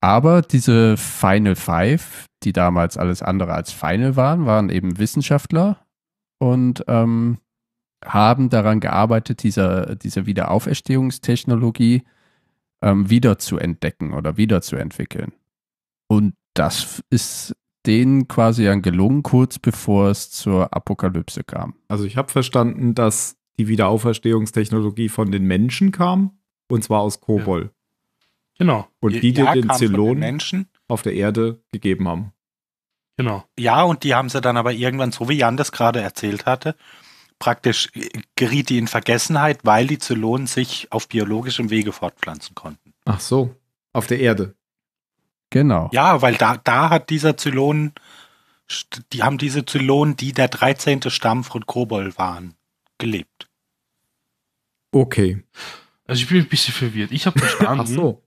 Aber diese Final Five, die damals alles andere als Final waren, waren eben Wissenschaftler und ähm, haben daran gearbeitet, diese, diese Wiederauferstehungstechnologie ähm, wieder oder wiederzuentwickeln. Und das ist denen quasi dann gelungen, kurz bevor es zur Apokalypse kam. Also ich habe verstanden, dass die Wiederauferstehungstechnologie von den Menschen kam, und zwar aus Kobol. Ja. Genau. Und die, die ja, den Zylon auf der Erde gegeben haben. Genau. Ja, und die haben sie dann aber irgendwann, so wie Jan das gerade erzählt hatte, praktisch geriet die in Vergessenheit, weil die Zylonen sich auf biologischem Wege fortpflanzen konnten. Ach so, auf der Erde. Genau. Ja, weil da, da hat dieser Zylon, die haben diese Zylonen, die der 13. Stamm von Kobol waren, gelebt. Okay. Also ich bin ein bisschen verwirrt. Ich habe verstanden. *laughs* Ach so.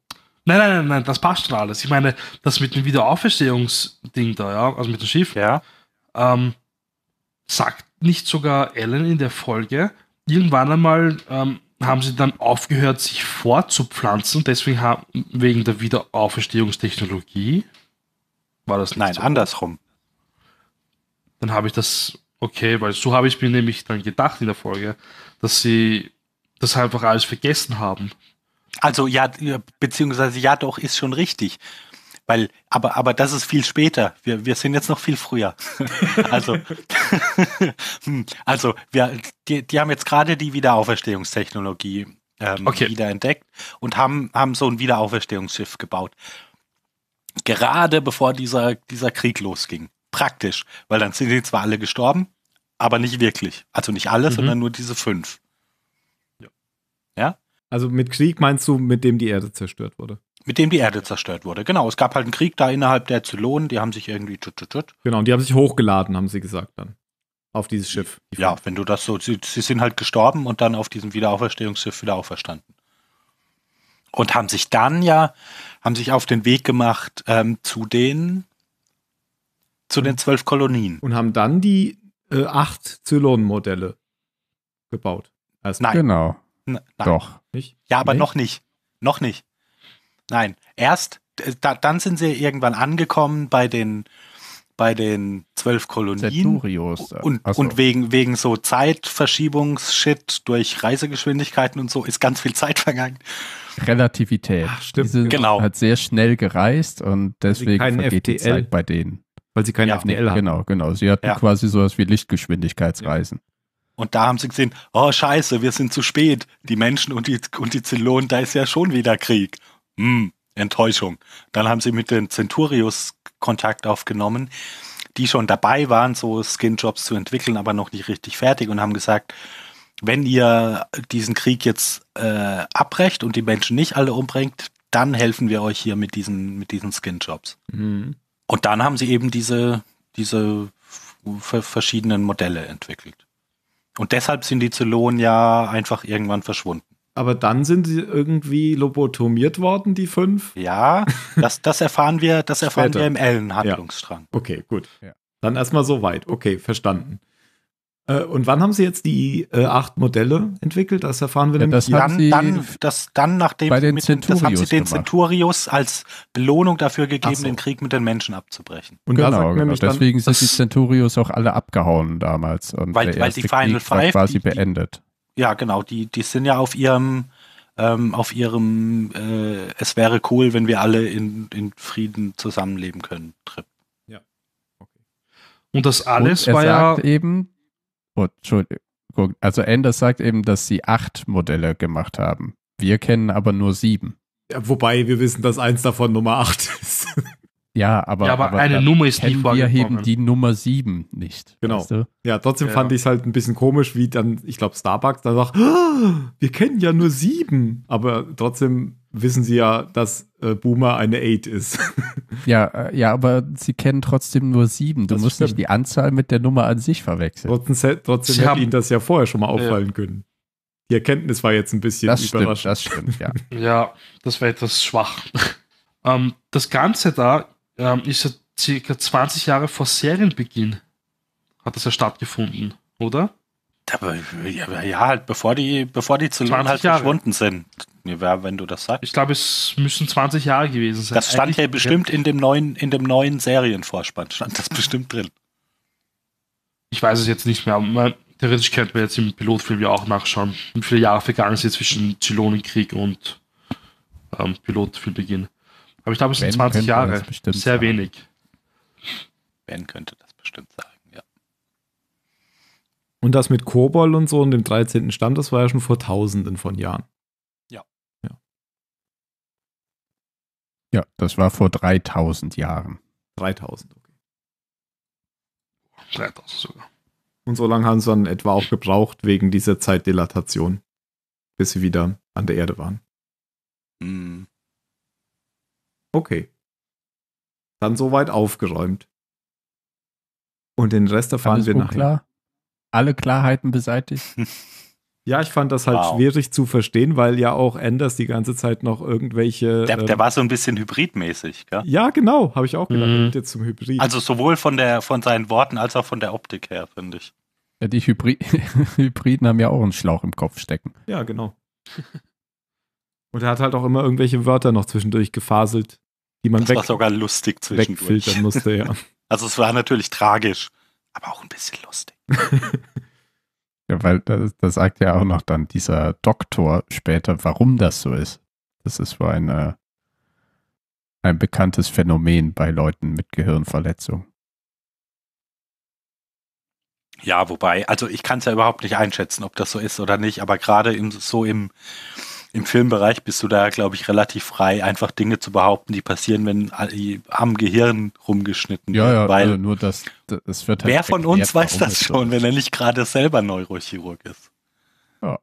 Nein, nein, nein, nein, das passt schon alles. Ich meine, das mit dem Wiederauferstehungsding da, ja, also mit dem Schiff, ja. Ähm, sagt nicht sogar Ellen in der Folge? Irgendwann einmal ähm, haben sie dann aufgehört, sich fortzupflanzen, deswegen haben, wegen der Wiederauferstehungstechnologie. War das Nein, so? andersrum. Dann habe ich das, okay, weil so habe ich mir nämlich dann gedacht in der Folge, dass sie das einfach alles vergessen haben. Also ja, beziehungsweise ja doch, ist schon richtig. Weil, aber, aber das ist viel später. Wir, wir sind jetzt noch viel früher. *laughs* also, *laughs* hm, also wir, die, die haben jetzt gerade die Wiederauferstehungstechnologie ähm, okay. wiederentdeckt und haben, haben so ein Wiederauferstehungsschiff gebaut. Gerade bevor dieser, dieser Krieg losging. Praktisch, weil dann sind die zwar alle gestorben, aber nicht wirklich. Also nicht alle, mhm. sondern nur diese fünf. Ja. ja? Also mit Krieg meinst du, mit dem die Erde zerstört wurde? Mit dem die Erde zerstört wurde. Genau, es gab halt einen Krieg da innerhalb der Zylonen, die haben sich irgendwie tut, tut, tut. Genau, und die haben sich hochgeladen, haben sie gesagt dann. Auf dieses Schiff. Die ja, wenn du das so, sie, sie, sind halt gestorben und dann auf diesem Wiederauferstehungsschiff wieder auferstanden. Und haben sich dann ja, haben sich auf den Weg gemacht ähm, zu den, zu den zwölf Kolonien. Und haben dann die äh, acht Zylonen-Modelle gebaut. Also nein. Genau. N nein. Doch. Nicht? Ja, aber nee. noch nicht. Noch nicht. Nein, erst, äh, da, dann sind sie irgendwann angekommen bei den, bei den zwölf Kolonien. Zedurios. Äh, und, so. und wegen, wegen so Zeitverschiebungsshit durch Reisegeschwindigkeiten und so ist ganz viel Zeit vergangen. Relativität. Ach, stimmt. Diese genau. hat sehr schnell gereist und deswegen vergeht FTL. die Zeit bei denen. Weil sie keine ja. FTL haben. Genau, genau. Sie hatten ja. quasi sowas wie Lichtgeschwindigkeitsreisen. Und da haben sie gesehen, oh scheiße, wir sind zu spät. Die Menschen und die, und die Zylonen, da ist ja schon wieder Krieg. Hm, Enttäuschung. Dann haben sie mit den Centurios Kontakt aufgenommen, die schon dabei waren, so Skinjobs zu entwickeln, aber noch nicht richtig fertig und haben gesagt, wenn ihr diesen Krieg jetzt äh, abbrecht und die Menschen nicht alle umbringt, dann helfen wir euch hier mit diesen, mit diesen Skinjobs. Mhm. Und dann haben sie eben diese, diese verschiedenen Modelle entwickelt. Und deshalb sind die Zylonen ja einfach irgendwann verschwunden. Aber dann sind sie irgendwie lobotomiert worden, die fünf? Ja, das, das erfahren wir, das *laughs* erfahren Später. wir im Ellen-Handlungsstrang. Ja. Okay, gut. Ja. Dann erstmal so weit. Okay, verstanden. Äh, und wann haben sie jetzt die äh, acht Modelle entwickelt? Das erfahren wir ja, nämlich. dann, dann, das, dann, nachdem bei den mit, Centurios das haben sie den gemacht. Centurios als Belohnung dafür gegeben, so. den Krieg mit den Menschen abzubrechen. Und genau, genau. deswegen sind die Centurios auch alle abgehauen damals. Und weil, der weil die Final Krieg Five quasi die, beendet. Ja, genau. Die, die sind ja auf ihrem, ähm, auf ihrem äh, Es wäre cool, wenn wir alle in, in Frieden zusammenleben können, Trip. Ja. Okay. Und das alles Und war ja. eben. Oh, Entschuldigung. Also Anders sagt eben, dass sie acht Modelle gemacht haben. Wir kennen aber nur sieben. Ja, wobei wir wissen, dass eins davon Nummer acht ist. Ja, aber, ja, aber, aber eine Nummer ist nie Wir heben die Nummer 7 nicht. Genau. Weißt du? Ja, trotzdem ja. fand ich es halt ein bisschen komisch, wie dann, ich glaube, Starbucks da sagt, oh, wir kennen ja nur 7. Aber trotzdem wissen sie ja, dass äh, Boomer eine 8 ist. *laughs* ja, äh, ja, aber sie kennen trotzdem nur 7. Du das musst stimmt. nicht die Anzahl mit der Nummer an sich verwechseln. Trotzdem, trotzdem hätte ihnen das ja vorher schon mal auffallen ja. können. Die Erkenntnis war jetzt ein bisschen das überraschend. Stimmt, das stimmt, ja. *laughs* ja, das war etwas schwach. *laughs* ähm, das Ganze da ähm, ist ja circa 20 Jahre vor Serienbeginn hat das ja stattgefunden, oder? Aber, ja, halt bevor die, bevor die Zylonen halt Jahre. verschwunden sind. Ja, wenn du das sagst. Ich glaube, es müssen 20 Jahre gewesen sein. Das stand Eigentlich ja bestimmt in dem neuen, in dem neuen Serienvorspann, stand das bestimmt drin. Ich weiß es jetzt nicht mehr, aber theoretisch könnten wir jetzt im Pilotfilm ja auch nachschauen, wie viele Jahre vergangen sind zwischen Zylonenkrieg und ähm, Pilotfilmbeginn. Aber ich glaube, es sind 20 Jahre. Sehr sagen. wenig. Ben könnte das bestimmt sagen, ja. Und das mit Kobol und so und dem 13. Stamm, das war ja schon vor Tausenden von Jahren. Ja. Ja, ja das war vor 3000 Jahren. 3000, okay. 3000 sogar. Und so lange haben sie dann etwa auch gebraucht wegen dieser Zeitdilatation, bis sie wieder an der Erde waren. Mhm. Okay. Dann soweit aufgeräumt. Und den Rest erfahren Alles wir unklar. Klar. Alle Klarheiten beseitigt. *laughs* Ja, ich fand das halt wow. schwierig zu verstehen, weil ja auch Anders die ganze Zeit noch irgendwelche. Der, ähm, war so ein bisschen hybridmäßig, gell? Ja, genau, habe ich auch gedacht. Mhm. Jetzt zum Hybrid. Also sowohl von, der, von seinen Worten als auch von der Optik her, finde ich. Ja, die Hybrid *laughs* Hybriden haben ja auch einen Schlauch im Kopf stecken. Ja, genau. Und er hat halt auch immer irgendwelche Wörter noch zwischendurch gefaselt, die man das weg, war sogar lustig zwischendurch. wegfiltern musste, ja. *laughs* also es war natürlich tragisch, aber auch ein bisschen lustig. *laughs* ja, weil das, das, sagt ja auch noch dann dieser Doktor später, warum das so ist. Das ist wohl ein, ein bekanntes Phänomen bei Leuten mit Gehirnverletzung. Ja, wobei, also ich kann es ja überhaupt nicht einschätzen, ob das so ist oder nicht, aber gerade so im im Filmbereich bist du da, glaube ich, relativ frei, einfach Dinge zu behaupten, die passieren, wenn am Gehirn rumgeschnitten ja, wird. Ja, weil also nur das, das wird halt Wer von uns weiß das schon, wenn er nicht gerade selber Neurochirurg ist? Ja.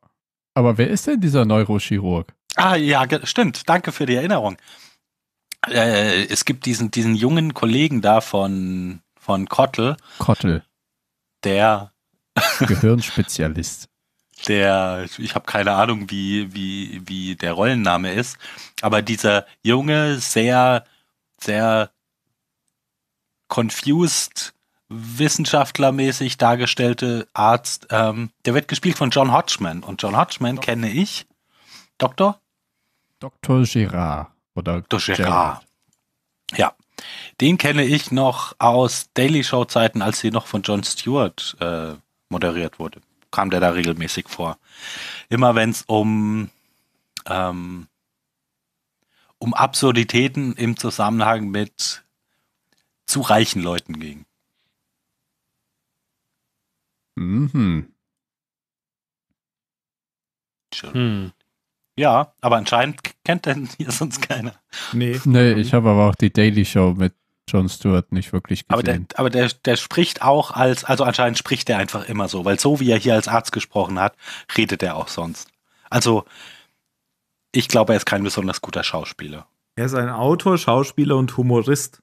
Aber wer ist denn dieser Neurochirurg? Ah, ja, stimmt. Danke für die Erinnerung. Äh, es gibt diesen, diesen jungen Kollegen da von, von Kottel. Kottel. Der Gehirnspezialist der, ich habe keine Ahnung, wie, wie, wie der Rollenname ist, aber dieser junge, sehr, sehr confused, wissenschaftlermäßig dargestellte Arzt, ähm, der wird gespielt von John Hodgman. Und John Hodgman Dok kenne ich. Doktor? Dr. Gerard. Oder Dr. Gerard. Gerard. Ja. Den kenne ich noch aus Daily Show Zeiten, als sie noch von John Stewart äh, moderiert wurde kam der da regelmäßig vor. Immer wenn es um, ähm, um Absurditäten im Zusammenhang mit zu reichen Leuten ging. Mhm. Hm. Ja, aber anscheinend kennt denn hier sonst keiner. Nee. Nee, ich habe aber auch die Daily Show mit John Stewart nicht wirklich gesehen. Aber, der, aber der, der spricht auch als, also anscheinend spricht er einfach immer so, weil so wie er hier als Arzt gesprochen hat, redet er auch sonst. Also ich glaube, er ist kein besonders guter Schauspieler. Er ist ein Autor, Schauspieler und Humorist.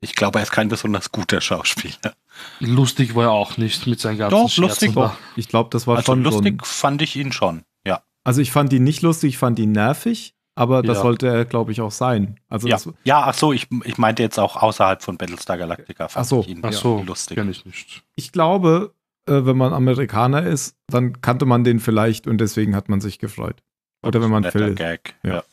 Ich glaube, er ist kein besonders guter Schauspieler. Lustig war er auch nicht mit seinen ganzen Doch, lustig war. Ich glaube, das war also schon lustig so ein... fand ich ihn schon, ja. Also ich fand ihn nicht lustig, ich fand ihn nervig aber das ja. sollte er, glaube ich, auch sein. Also ja. ja, ach so, ich, ich meinte jetzt auch außerhalb von Battlestar Galactica. Fand ach so, ich ihn ach so, lustig. Kenn ich nicht. Ich glaube, äh, wenn man Amerikaner ist, dann kannte man den vielleicht und deswegen hat man sich gefreut. Oder wenn man Phil Gag. Ist. Ja. ja.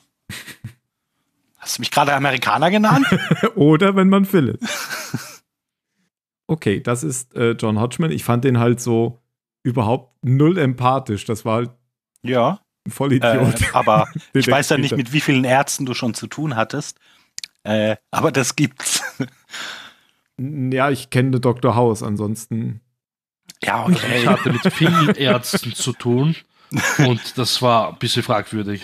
Hast du mich gerade Amerikaner genannt? *laughs* Oder wenn man Phil ist. *laughs* Okay, das ist äh, John Hodgman. Ich fand den halt so überhaupt null empathisch. Das war halt ja. Vollidiot. Äh, aber *laughs* ich weiß ja nicht, mit wie vielen Ärzten du schon zu tun hattest. Äh, aber das gibt's. Ja, ich kenne Dr. House, ansonsten. Ja, okay. ich hatte mit vielen *laughs* Ärzten zu tun und das war ein bisschen fragwürdig.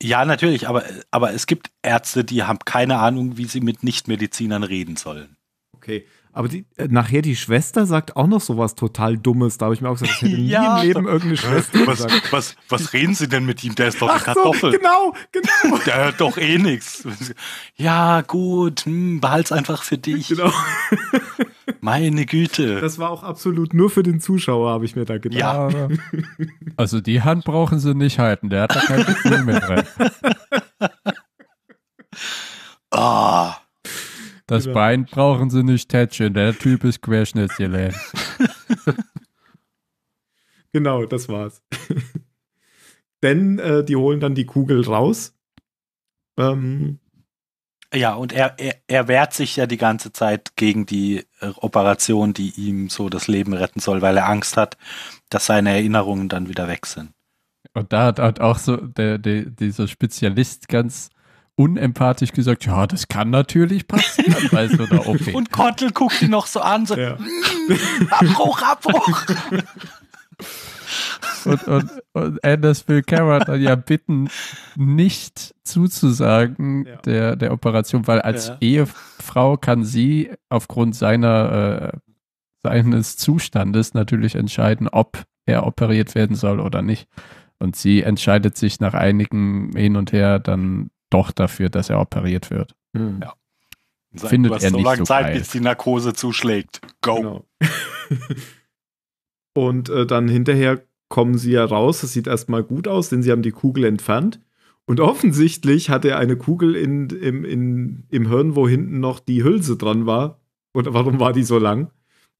Ja, natürlich, aber, aber es gibt Ärzte, die haben keine Ahnung, wie sie mit Nichtmedizinern reden sollen. Okay. Aber die, äh, nachher die Schwester sagt auch noch sowas total Dummes. Da habe ich mir auch gesagt, ich hätte *laughs* nie ja, im Leben irgendeine Schwester was, gesagt. Was, was reden Sie denn mit ihm? Der ist doch Ach eine Kartoffel. So, genau, genau. *laughs* Der hört doch eh nichts. Ja, gut, hm, behalt's einfach für dich. Genau. Meine Güte. Das war auch absolut nur für den Zuschauer, habe ich mir da gedacht. Ja. *laughs* Also die Hand brauchen sie nicht halten, der hat da kein Gefühl mehr drin. Ah. oh. Das genau. Bein brauchen sie nicht tätschen, der Typ ist querschnittsgelähmt. *laughs* genau, das war's. *laughs* Denn äh, die holen dann die Kugel raus. Ähm, ja, und er, er, er wehrt sich ja die ganze Zeit gegen die äh, Operation, die ihm so das Leben retten soll, weil er Angst hat, dass seine Erinnerungen dann wieder weg sind. Und da hat, auch so der, der, dieser Spezialist ganz unempathisch gesagt, ja, das kann natürlich passieren bei so einer OP. Und Kottel guckt ihn noch so an, so, ja. Mm, Abbruch, Abbruch. *laughs* und, und, und Anders will Carrot dann ja bitten, nicht zuzusagen ja. der, der Operation, weil als ja. Ehefrau kann sie aufgrund seiner, äh, seines Zustandes natürlich entscheiden, ob er operiert werden soll oder nicht. Und sie entscheidet sich nach einigen Hin und Her dann doch dafür, dass er operiert wird. Mhm. Ja. Sein, Findet er so nicht lange so Zeit, geil. bis die Narkose zuschlägt. Go. Genau. *laughs* und äh, dann hinterher kommen sie ja raus. Das sieht erstmal gut aus, denn sie haben die Kugel entfernt. Und offensichtlich hat er eine Kugel in, im, in, im Hirn, wo hinten noch die Hülse dran war. Und warum war die so lang?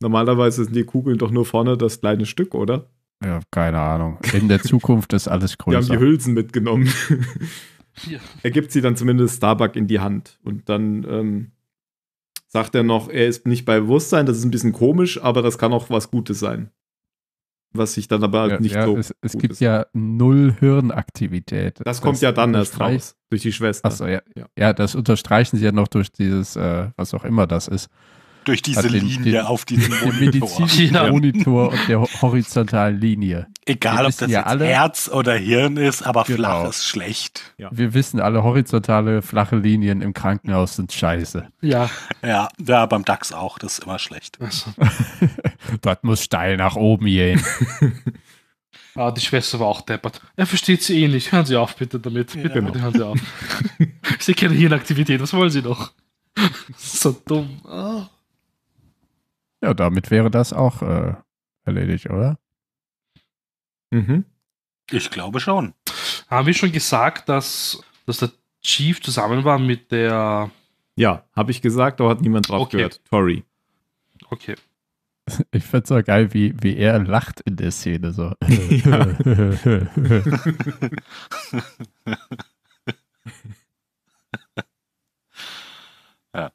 Normalerweise sind die Kugeln doch nur vorne das kleine Stück, oder? Ja, keine Ahnung. In der Zukunft ist alles größer. Wir haben die Hülsen mitgenommen. *laughs* Ja. Er gibt sie dann zumindest Starbuck in die Hand. Und dann ähm, sagt er noch, er ist nicht bei Bewusstsein, das ist ein bisschen komisch, aber das kann auch was Gutes sein. Was sich dann aber halt ja, nicht ja, so. Es, es gibt ist. ja null Hirnaktivität. Das, das kommt ja dann erst raus, durch die Schwester. Achso, ja, ja. das unterstreichen sie ja noch durch dieses, äh, was auch immer das ist durch diese den, Linie den, auf diesen Monitor. Den Monitor und der horizontalen Linie. Egal, wir ob das ja jetzt alle, Herz oder Hirn ist, aber genau. flach ist schlecht. Ja. Wir wissen alle, horizontale, flache Linien im Krankenhaus sind scheiße. Ja. Ja, ja beim DAX auch, das ist immer schlecht. Also. *laughs* Dort muss steil nach oben gehen. *laughs* Ah, die Schwester war auch deppert. Er versteht sie eh nicht. Hören Sie auf bitte damit. Bitte, ja. bitte hören Sie auf. *laughs* sie kennen Hirnaktivität. Was wollen Sie noch? so dumm. Oh. Ja, damit wäre das auch äh, erledigt, oder? Mhm. Ich glaube schon. Haben wir schon gesagt, dass, dass der Chief zusammen war mit der. Ja, habe ich gesagt, aber hat niemand drauf okay. gehört. Tori. Okay. Ich finde es so geil, wie, wie er lacht in der Szene. So. Ja. *laughs* ja.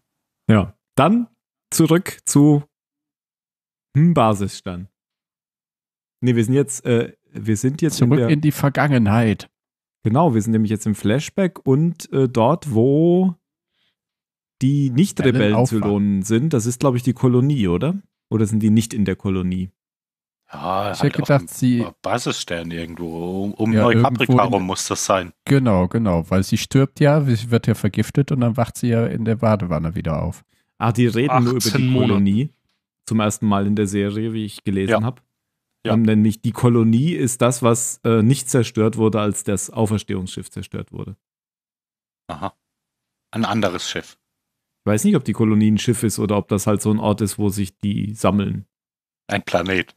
ja. Dann zurück zu hm Basisstand. Nee, wir sind jetzt, äh, wir sind jetzt zurück in, der, in, die Vergangenheit. Genau, wir sind nämlich jetzt im Flashback und äh, dort, wo die Nicht-Rebellen-Zylonen sind, das ist, glaube ich, die Kolonie, oder? Oder sind die nicht in der Kolonie? Ja, ich halt hätte gedacht, sie. Basisstern irgendwo, um, um ja, Neukaprika rum muss das sein. Genau, genau, weil sie stirbt ja, sie wird ja vergiftet und dann wacht sie ja in der Badewanne wieder auf. Ach, die reden nur über die Monate. Kolonie zum ersten Mal in der Serie, wie ich gelesen ja. habe. Ja. Ähm, nämlich die Kolonie ist das, was äh, nicht zerstört wurde, als das Auferstehungsschiff zerstört wurde. Aha. Ein anderes Schiff. Ich weiß nicht, ob die Kolonie ein Schiff ist oder ob das halt so ein Ort ist, wo sich die sammeln. Ein Planet.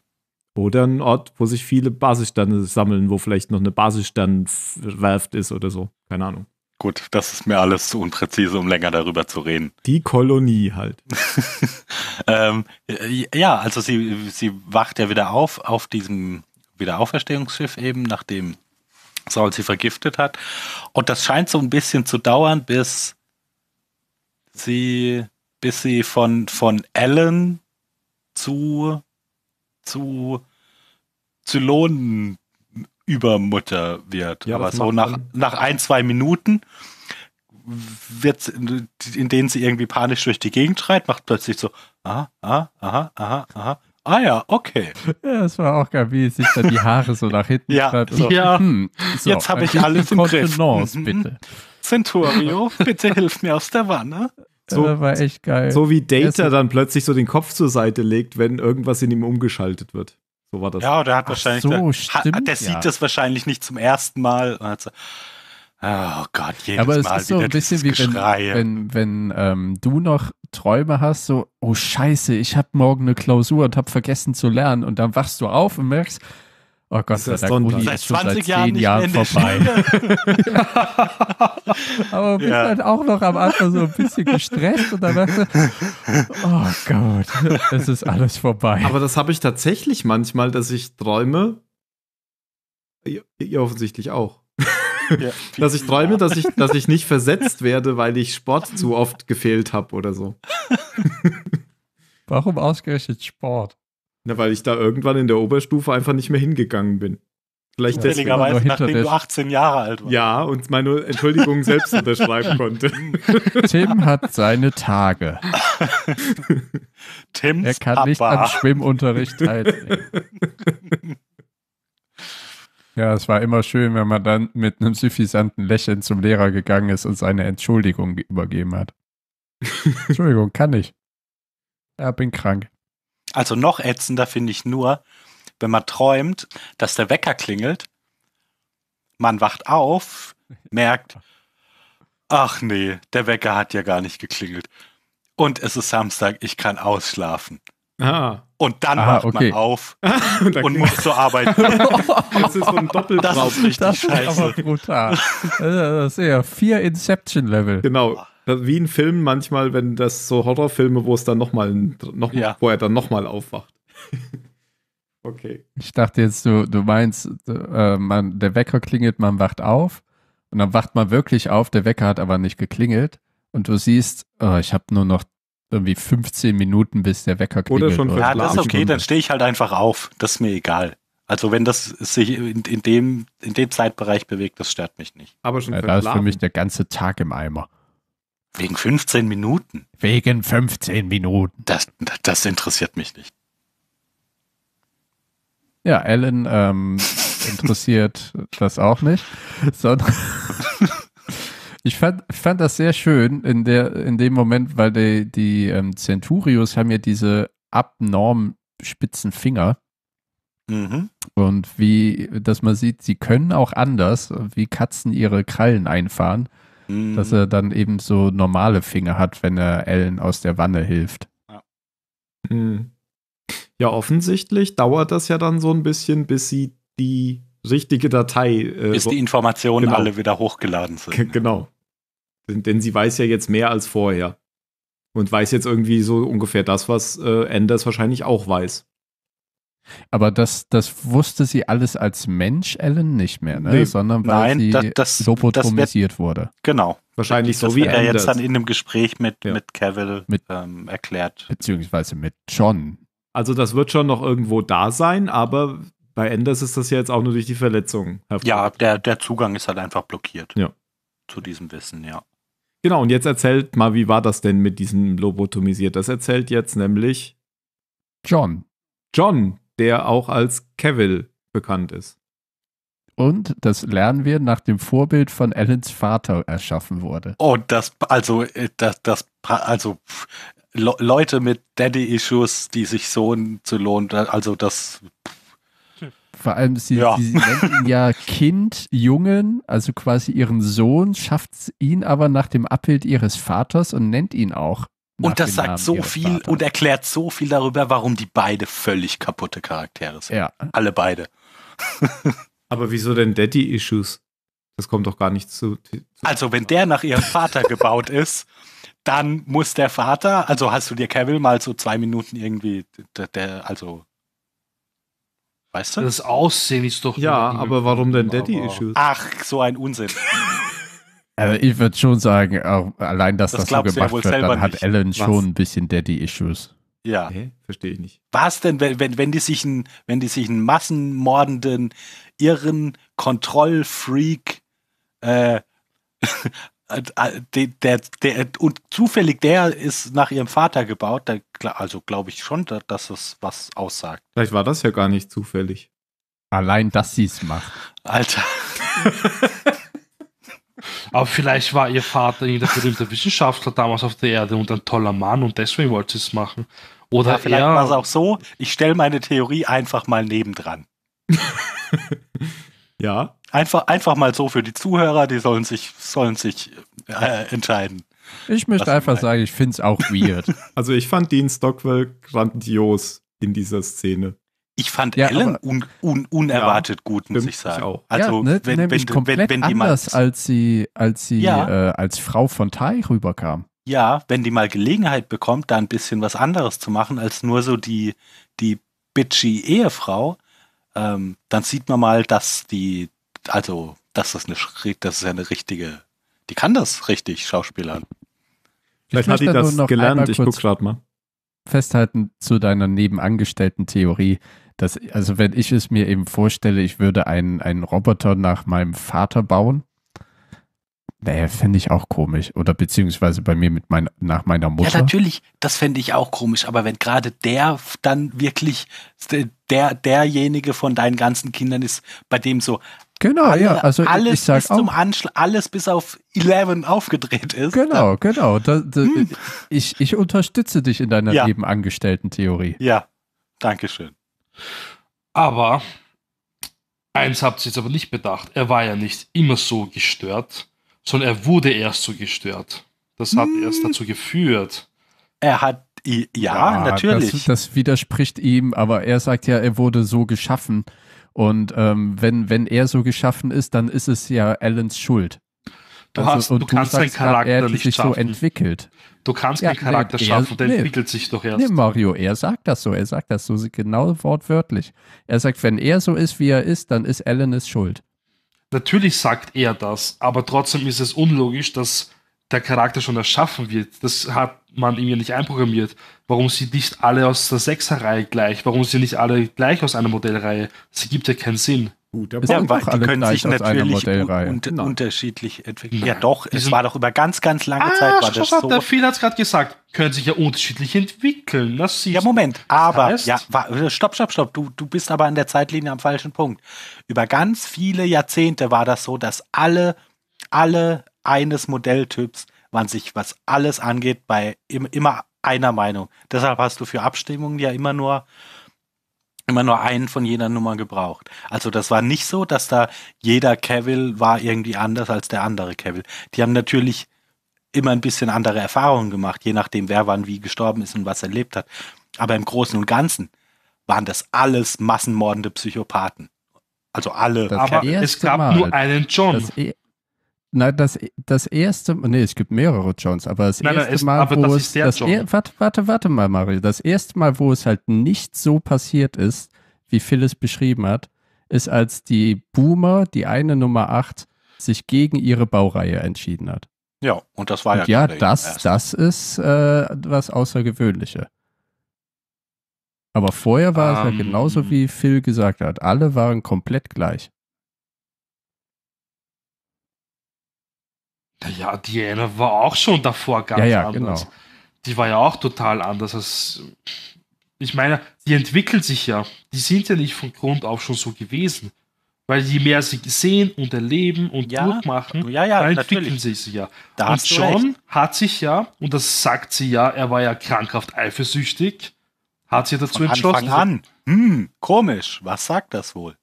Oder ein Ort, wo sich viele Basissterne sammeln, wo vielleicht noch eine Basissternwerft ist oder so. Keine Ahnung gut, das ist mir alles zu unpräzise, um länger darüber zu reden. Die Kolonie halt. *laughs* ähm, ja, also sie, sie wacht ja wieder auf, auf diesem Wiederauferstehungsschiff eben, nachdem Saul sie vergiftet hat. Und das scheint so ein bisschen zu dauern, bis sie, bis sie von, von Ellen zu, zu Zylonen Übermutter wird. Ja, Aber so nach, nach ein, zwei Minuten wird, in denen sie irgendwie panisch durch die Gegend schreit, macht plötzlich so, ah, ah, aha, aha, aha. Ah ja, okay. Ja, das war auch geil, wie sich da die Haare so nach hinten *laughs* ja, treibt. So, ja, hm, so, jetzt habe ich alles im Griff. Mhm. bitte. Centurio, bitte hilf mir aus der Wanne. So, das war echt geil. So wie Data dann plötzlich so den Kopf zur Seite legt, wenn irgendwas in ihm umgeschaltet wird. So war das. Ja, der hat Ach wahrscheinlich. So, der, der sieht ja. das wahrscheinlich nicht zum ersten Mal und hat so. Oh Gott, jedes Aber es Mal ist so ein bisschen wie wenn, wenn, wenn ähm, du noch Träume hast, so, oh Scheiße, ich habe morgen eine Klausur und habe vergessen zu lernen und dann wachst du auf und merkst, Oh Gott sei ist schon seit 20 Jahren zehn Jahren vorbei. *laughs* Aber bist ja. halt auch noch am Anfang so ein bisschen gestresst und dann merkst du, oh Gott, es ist alles vorbei. Aber das habe ich tatsächlich manchmal, dass ich träume, ihr, ihr offensichtlich auch, ja, *laughs* dass ich träume, dass ich, dass ich nicht versetzt werde, weil ich Sport zu oft gefehlt habe oder so. Warum ausgerechnet Sport? Na, weil ich da irgendwann in der Oberstufe einfach nicht mehr hingegangen bin. Vielleicht ja, deswegen. Weise, nachdem du 18 Jahre alt warst. Ja, und meine Entschuldigung selbst *laughs* unterschreiben konnte. *laughs* Tim hat seine Tage. *laughs* Tims er kann Papa. nicht an Schwimmunterricht teilnehmen. Ja, es war immer schön, wenn man dann mit einem suffisanten Lächeln zum Lehrer gegangen ist und seine Entschuldigung übergeben hat. Entschuldigung, kann ich. Ja, bin krank. Also noch ätzender finde ich nur, wenn man träumt, dass der Wecker klingelt, man wacht auf, merkt, ach nee, der Wecker hat ja gar nicht geklingelt. Und es ist Samstag, ich kann ausschlafen. Ah. Und dann ah, wacht okay. man auf *laughs* und, und muss zur Arbeit. *laughs* das ist so ein Doppeltraum. Das ist richtig das scheiße. Ist aber brutal. Das ist ja vier Inception-Level. Genau. Äh, wie in Filmen manchmal, wenn das so Horrorfilme, wo es dann nochmal, noch, ja. wo er dann nochmal aufwacht. *laughs* okay. Ich dachte jetzt, du, du meinst, äh, man, der Wecker klingelt, man wacht auf und dann wacht man wirklich auf, der Wecker hat aber nicht geklingelt und du siehst, oh, ich habe nur noch irgendwie 15 Minuten, bis der Wecker klingelt. Oder schon oder? Ja, das ist okay, dann stehe ich halt einfach auf. Das ist mir egal. Also wenn das sich in, in, dem, in dem Zeitbereich bewegt, das stört mich nicht. Aber schon ja, Da ist für mich der ganze Tag im Eimer. Wegen 15 Minuten. Wegen 15 Minuten. Das, das interessiert mich nicht. Ja, Alan ähm, *laughs* interessiert das auch nicht, sondern *laughs* ich fand, fand das sehr schön in, der, in dem Moment, weil die, die ähm, Centurios haben ja diese abnorm spitzen Finger. Mhm. Und wie, dass man sieht, sie können auch anders, wie Katzen ihre Krallen einfahren. Mhm. Dass er dann eben so normale Finger hat, wenn er Ellen aus der Wanne hilft. Ja. Mhm. ja, offensichtlich dauert das ja dann so ein bisschen, bis sie die richtige Datei. Äh, bis die Informationen genau. alle wieder hochgeladen sind. G ne? genau. Denn, denn, sie weiß ja jetzt mehr als vorher. Und weiß jetzt irgendwie so ungefähr das, was äh, Anders wahrscheinlich auch weiß. Aber das, das wusste sie alles als Mensch, Ellen, nicht mehr, ne? Nee, sondern weil nein, sie das, das, lobotomisiert das wird, wurde. Genau. Wahrscheinlich so wie er jetzt dann in dem Gespräch mit, ja. mit Cavill mit, ähm, erklärt. Beziehungsweise mit John. Also das wird schon noch irgendwo da sein, aber bei Enders ist das ja jetzt auch nur durch die Verletzung. Ja, der, der Zugang ist halt einfach blockiert. Ja. Zu diesem Wissen, ja. Genau, und jetzt erzählt mal, wie war das denn mit diesem lobotomisiert? Das erzählt jetzt nämlich John. John, der auch als Cavill bekannt ist. Und das lernen wir nach dem Vorbild von Alans Vater erschaffen wurde. Oh, das, also, äh, das, das, also, Leute mit Daddy-Issues, die sich so zu lohnen, also das. Vor allem, sie, ja. sie nennen ihn ja *laughs* Kind, Jungen, also quasi ihren Sohn, schafft ihn aber nach dem Abbild ihres Vaters und nennt ihn auch und das sagt so viel Vater. und erklärt so viel darüber, warum die beide völlig kaputte Charaktere sind. Ja. Alle beide. *laughs* Aber wieso denn Daddy-Issues? Das kommt doch gar nicht zu, zu. also, wenn der nach ihrem Vater *laughs* gebaut ist, dann muss der Vater, also hast du dir Kevin mal so zwei Minuten irgendwie, der, der also Weißt du? Das Aussehen ist doch. Ja, aber warum denn Daddy-Issues? Ach, so ein Unsinn. *laughs* Also ich würde schon sagen, auch allein, dass das, das so gemacht ja wird, dann hat Ellen schon Was? ein bisschen Daddy-Issues. Ja. Okay, verstehe ich nicht. Was denn, wenn, wenn, wenn die sich einen, wenn die sich einen massenmordenden, irren Kontrollfreak, äh, *laughs* äh, äh der, der, und zufällig der ist nach ihrem Vater gebaut, dann, also glaube ich schon, dass das was aussagt. Vielleicht war das ja gar nicht zufällig. Allein, dass sie es macht. Alter. *laughs* Aber vielleicht war ihr Vater irgendein berühmter Wissenschaftler damals auf der Erde und ein toller Mann und deswegen wollte sie es machen. Oder ja, vielleicht war es auch so, ich stelle meine Theorie einfach mal nebendran. *laughs* ja. Einfach, einfach mal so für die Zuhörer, die sollen sich, sollen sich äh, entscheiden. Ich möchte einfach sagen, ich finde es auch weird. *laughs* Also ich fand Dean Stockwell grandios in dieser Szene. Ich fand ja, Ellen un, un, unerwartet ja, gut, muss ich sagen. Ich Auch. Also ja, ne, wenn, wenn, komplett wenn, wenn die mal, anders als sie als sie ja. äh, als Frau von Tai rüberkam. Ja, wenn die mal Gelegenheit bekommt, da ein bisschen was anderes zu machen als nur so die die bitchy Ehefrau, ähm, dann sieht man mal, dass die also dass das eine das ist ja eine richtige, die kann das richtig Schauspielern. Vielleicht hat die das gelernt. Ich guck gerade mal festhalten zu deiner nebenangestellten Theorie dass, also wenn ich es mir eben vorstelle, ich würde einen, einen Roboter nach meinem Vater bauen, naja, fände ich auch komisch. Oder beziehungsweise bei mir mit mein, nach meiner Mutter. Ja, natürlich, das fände ich auch komisch. Aber wenn gerade der dann wirklich der, derjenige von deinen ganzen Kindern ist, bei dem so Genau, alle, ja. Also alles ich sag bis auch, zum Anschluss, alles bis auf 11 aufgedreht ist. Genau, genau. Da, da, hm. ich, ich unterstütze dich in deiner ja. eben Angestellten-Theorie. Ja, danke schön. Aber eins habt ihr jetzt aber nicht bedacht, er war ja nicht immer so gestört, sondern er wurde erst so gestört. Das hat hm. erst dazu geführt. Er hat, ja, ja natürlich. Das, das, widerspricht ihm, aber er sagt ja, er wurde so geschaffen. Und ähm, wenn, wenn er so geschaffen ist, dann ist es ja Allens Schuld. Du, also, hast, du, du kannst deinen Charakter grad, er nicht sich schaffen. so entwickelt. Du kannst ja, keinen Charakter nee, schaffen, der nee, entwickelt sich doch erst. Nee, Mario, er sagt das so. Er sagt das so genau wortwörtlich. Er sagt, wenn er so ist, wie er ist, dann ist Alan es schuld. Natürlich sagt er das, aber trotzdem ist es unlogisch, dass der Charakter schon erschaffen wird. Das hat man ihm ja nicht einprogrammiert. Warum sie nicht alle aus der Sechserreihe gleich? Warum sie nicht alle gleich aus einer Modellreihe? Das gibt ja keinen Sinn. Gut, da ja, weil die können sich natürlich un genau. unterschiedlich entwickeln. Ja, doch, es war doch über ganz, ganz lange ah, Zeit war das so. Der Phil hat es gerade gesagt, können sich ja unterschiedlich entwickeln. Das ja, Moment, aber, heißt. ja, äh, stopp, stopp, stopp, du, du bist aber an der Zeitlinie am falschen Punkt. Über ganz viele Jahrzehnte war das so, dass alle, alle eines Modelltyps waren sich, was alles angeht, bei im, immer einer Meinung. Deshalb hast du für Abstimmungen ja immer nur immer nur einen von jeder Nummer gebraucht. Also das war nicht so, dass da jeder Cavill war irgendwie anders als der andere Cavill. Die haben natürlich immer ein bisschen andere Erfahrungen gemacht, je nachdem, wer wann wie gestorben ist und was erlebt hat. Aber im Großen und Ganzen waren das alles massenmordende Psychopathen. Also alle. Das aber es gab Mal, nur einen John. E- Nein, das, das erste, nee, es gibt mehrere Jones, aber das nein, erste nein, es, Mal, wo es, das er, warte, warte, warte mal, Mario, das erste Mal, wo es halt nicht so passiert ist, wie Phil es beschrieben hat, ist, als die Boomer, die eine Nummer 8, sich gegen ihre Baureihe entschieden hat. Ja, und das war und ja. Ja, das, das ist äh, was Außergewöhnliches. Aber vorher war um, es ja ähm. genauso, wie Phil gesagt hat. Alle waren komplett gleich. Naja, Diana war auch schon davor ganz ja, ja, anders. Genau. Die war ja auch total anders. Als, ich meine, die entwickelt sich ja. Die sind ja nicht von Grund auf schon so gewesen. Weil je mehr sie sehen und erleben und ja, durchmachen, ja, ja, dann entwickeln sie sich ja. Da und John recht. hat sich ja, und das sagt sie ja, er war ja krankhaft eifersüchtig, hat sie dazu Von entschlossen. Anfang an. Hm, komisch, was sagt das wohl?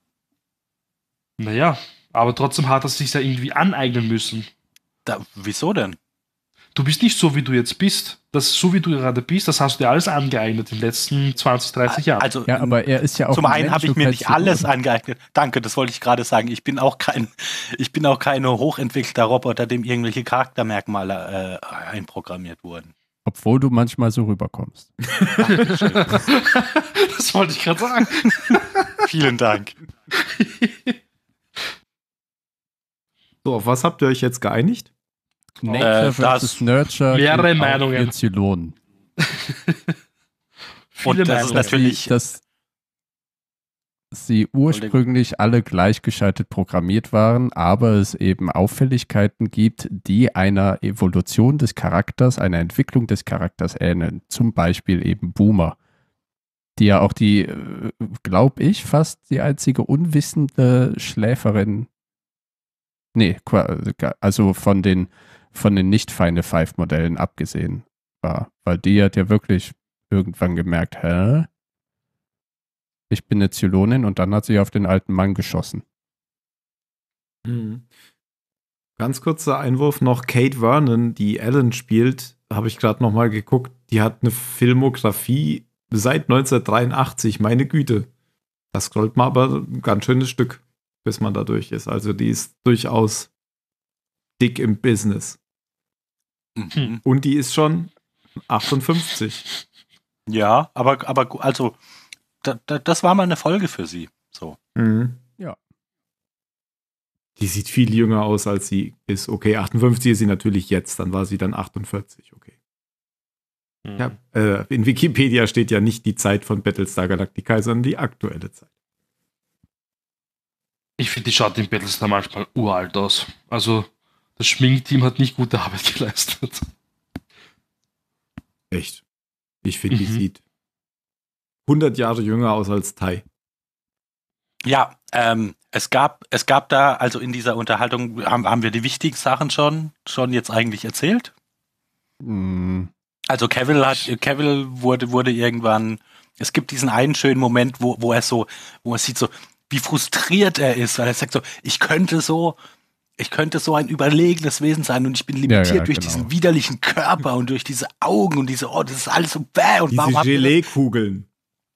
Naja, aber trotzdem hat er sich ja irgendwie aneignen müssen. Da, wieso denn? Du bist nicht so, wie du jetzt bist. Das, so wie du gerade bist, das hast du dir alles angeeignet in den letzten 20, 30 Jahren. Also, ja, aber er ist ja auch. Zum einen habe ich mir nicht alles angeeignet. Danke, das wollte ich gerade sagen. Ich bin auch kein, ich bin auch kein hochentwickelter Roboter, dem irgendwelche Charaktermerkmale äh, einprogrammiert wurden. Obwohl du manchmal so rüberkommst. *laughs* das wollte ich gerade sagen. Vielen Dank. *laughs* So, auf was habt ihr euch jetzt geeinigt? Nature äh, versus Nurture. Mehrere Meinungen. Zylon. *laughs* Und das Meinungen. ist natürlich. Dass, dass sie ursprünglich alle gleichgeschaltet programmiert waren, aber es eben Auffälligkeiten gibt, die einer Evolution des Charakters, einer Entwicklung des Charakters ähneln. Zum Beispiel eben Boomer die ja auch die, äh, glaube ich, fast die einzige unwissende Schläferin Nee, also von den, von den nicht Final Five Modellen abgesehen war. Weil die hat ja wirklich irgendwann gemerkt, hä? Ich bin eine Zylonin und dann hat sie auf den alten Mann geschossen. Mhm. Ganz kurzer Einwurf noch: Kate Vernon, die Ellen spielt, habe ich gerade nochmal geguckt. Die hat eine Filmografie seit 1983. Meine Güte, das scrollt mal aber ein ganz schönes Stück bis man da durch ist. Also die ist durchaus dick im Business. Mhm. Und die ist schon 58. Ja, aber, aber also, da, da, das war mal eine Folge für sie. So. Mhm. Ja. Die sieht viel jünger aus, als sie ist. Okay, 58 ist sie natürlich jetzt, dann war sie dann 48, okay. Mhm. Ja, äh, in Wikipedia steht ja nicht die Zeit von Battlestar Galactica, sondern die aktuelle Zeit. Ich finde, die schaut in Battlestar manchmal uralt aus. Also, das Schminkteam hat nicht gute Arbeit *laughs* geleistet. Echt? Ich finde, mhm. die sieht 100 Jahre jünger aus als Tai. Ja, ähm, es gab, es gab da, also in dieser Unterhaltung haben, haben wir die wichtigen Sachen schon, schon jetzt eigentlich erzählt. Mm. Also Kevin hat, Kevin wurde, wurde irgendwann, es gibt diesen einen schönen Moment, wo, wo er so, wo er sieht so, wie frustriert er ist, weil er sagt so, ich könnte so, ich könnte so ein überlegenes Wesen sein und ich bin limitiert ja, ja, durch genau. diesen widerlichen Körper und durch diese Augen und diese, oh, das ist alles so bäh und diese warum Gelee-Kugeln.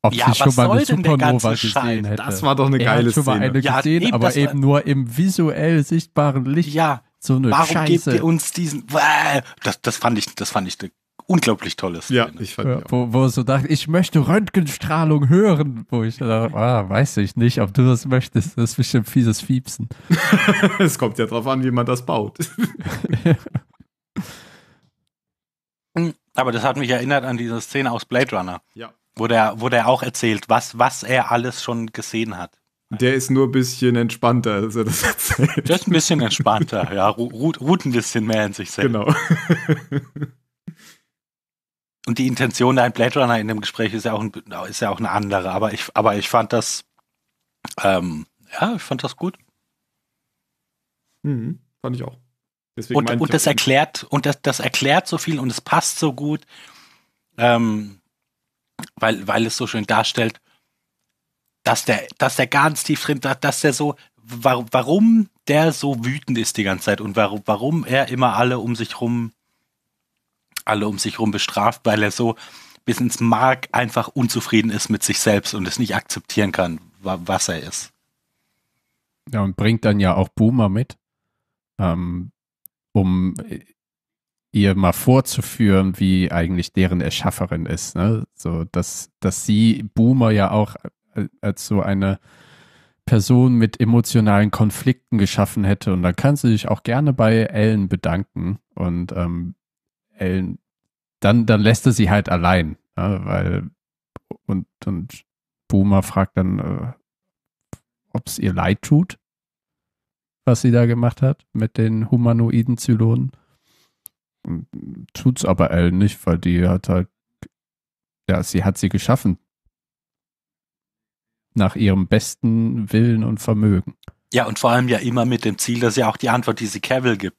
Ob ja, ich schon mal eine Supernova gesehen hätte. Das war doch eine er geile schon Szene. Mal eine ja, gesehen, eben, aber eben nur im visuell sichtbaren Licht. Ja, so eine Warum Scheiße. gebt ihr uns diesen? Das, das fand ich, das fand ich eine unglaublich tolle Szene. Ja, ich fand ja, wo, wo so dachte, ich möchte Röntgenstrahlung hören, wo ich dachte, ah, weiß ich nicht, ob du das möchtest. Das ist bestimmt fieses Fiepsen. es kommt ja drauf an, wie man das baut. Aber das hat mich erinnert an diese Szene aus Blade Runner. Ja. Wo der, wo der auch erzählt, was, was er alles schon gesehen hat. Der ist nur ein bisschen entspannter, als er das erzählt. Der ist ein bisschen entspannter, ja. Ruht, ruht ein bisschen mehr in sich selbst. Genau und die Intention, ein Blade Runner in dem Gespräch ist ja auch, ein, ist ja auch eine andere. Aber ich, aber ich fand das, ähm, ja, ich fand das gut. Mhm, fand ich auch. Deswegen und und das erklärt, und das, das erklärt so viel und es passt so gut, ähm, weil, weil es so schön darstellt, dass der, dass der ganz tief drin, dass der so, warum der so wütend ist die ganze Zeit und warum, warum er immer alle um sich rum alle um sich herum bestraft, weil er so bis ins Mark einfach unzufrieden ist mit sich selbst und es nicht akzeptieren kann, was er ist. Ja, und bringt dann ja auch Boomer mit, ähm, um äh, ihr mal vorzuführen, wie eigentlich deren Erschafferin ist. Ne? So, dass, dass sie Boomer ja auch äh, als so eine Person mit emotionalen Konflikten geschaffen hätte. Und da kann sie sich auch gerne bei Ellen bedanken. Und ähm, Ellen, dann, dann lässt er sie halt allein, ja, ne, weil und, und Boomer fragt dann, äh, ob es ihr leid tut, was sie da gemacht hat mit den humanoiden Zylonen. Hm, tut's aber Ellen nicht, weil die hat halt, ja, sie hat sie geschaffen. Nach ihrem besten Willen und Vermögen. Ja, und vor allem ja immer mit dem Ziel, dass ja auch die Antwort, die sie Cavill gibt,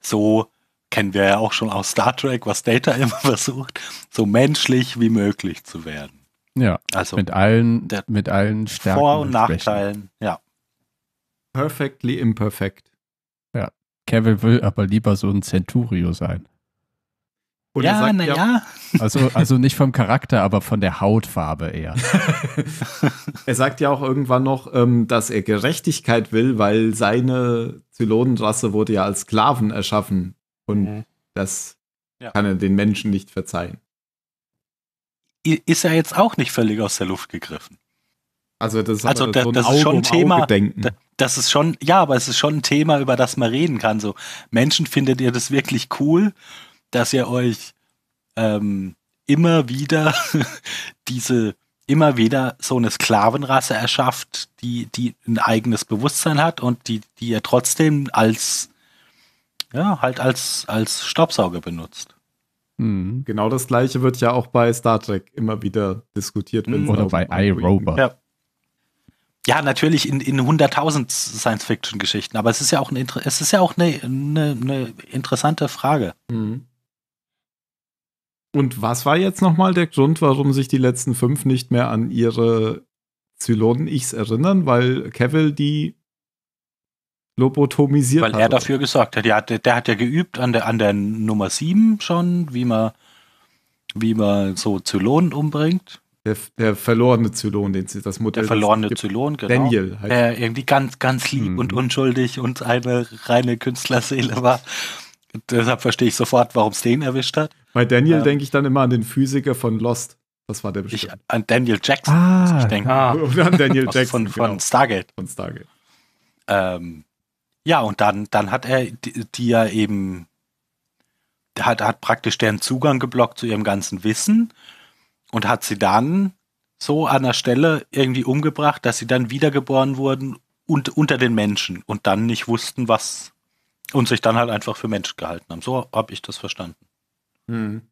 so kennen wir ja auch schon aus Star Trek, was Data *laughs* immer versucht, so menschlich wie möglich zu werden. Ja, also mit allen, mit allen Stärken Vor- und, Nachteilen, ja. Perfectly imperfect. Ja, Kevin will aber lieber so ein Centurio sein. Und ja, sagt, na ja. ja. Also, also nicht vom Charakter, aber von der Hautfarbe eher. *laughs* er sagt ja auch irgendwann noch, ähm, dass er Gerechtigkeit will, weil seine Zylonenrasse wurde ja als Sklaven erschaffen. Und mhm. das ja. kann er den Menschen nicht verzeihen. Ist er jetzt auch nicht völlig aus der Luft gegriffen? Also das ist, also da, so ein das Auge ist schon ein Thema. das ist schon, ja, aber es ist schon ein Thema, über das man reden kann. So Menschen findet ihr das wirklich cool, dass ihr euch ähm, immer wieder *laughs* diese immer wieder so eine Sklavenrasse erschafft, die die ein eigenes Bewusstsein hat und die die ihr trotzdem als ja, halt als, als Staubsauger benutzt. Mhm. Genau das gleiche wird ja auch bei Star Trek immer wieder diskutiert. Mhm. Oder bei iRobot. Ja. ja, natürlich in, in 100.000 Science-Fiction-Geschichten, aber es ist ja auch, ein, es ist ja auch eine, eine, eine interessante Frage. Mhm. Und was war jetzt nochmal der Grund, warum sich die letzten fünf nicht mehr an ihre Zylonen-Ichs erinnern? Weil Cavill die lobotomisiert Weil hat. Weil er dafür gesagt hat, der hat, der hat ja geübt an der, an der Nummer 7 schon, wie man, wie man so Zylonen umbringt. Der, der, verlorene Zylon, den sie das Modell. Der verlorene Zylon, genau. Daniel heißt Der irgendwie ganz, ganz lieb mhm. und unschuldig und eine reine Künstlerseele war. Deshalb verstehe ich sofort, warum es den erwischt hat. Bei Daniel ähm, denke ich dann immer an den Physiker von Lost. Das war der bestimmt. Ich, an Daniel Jackson. Ah, ich denke. Ah. *laughs* Oder an Daniel Jackson. von, von genau. Stargate. Von Stargate. Ähm, ja, und dann, dann hat er die ja eben, hat, hat praktisch deren Zugang geblockt zu ihrem ganzen Wissen und hat sie dann so an der Stelle irgendwie umgebracht, dass sie dann wiedergeboren wurden und unter den Menschen und dann nicht wussten, was und sich dann halt einfach für Mensch gehalten haben. So habe ich das verstanden. Hm.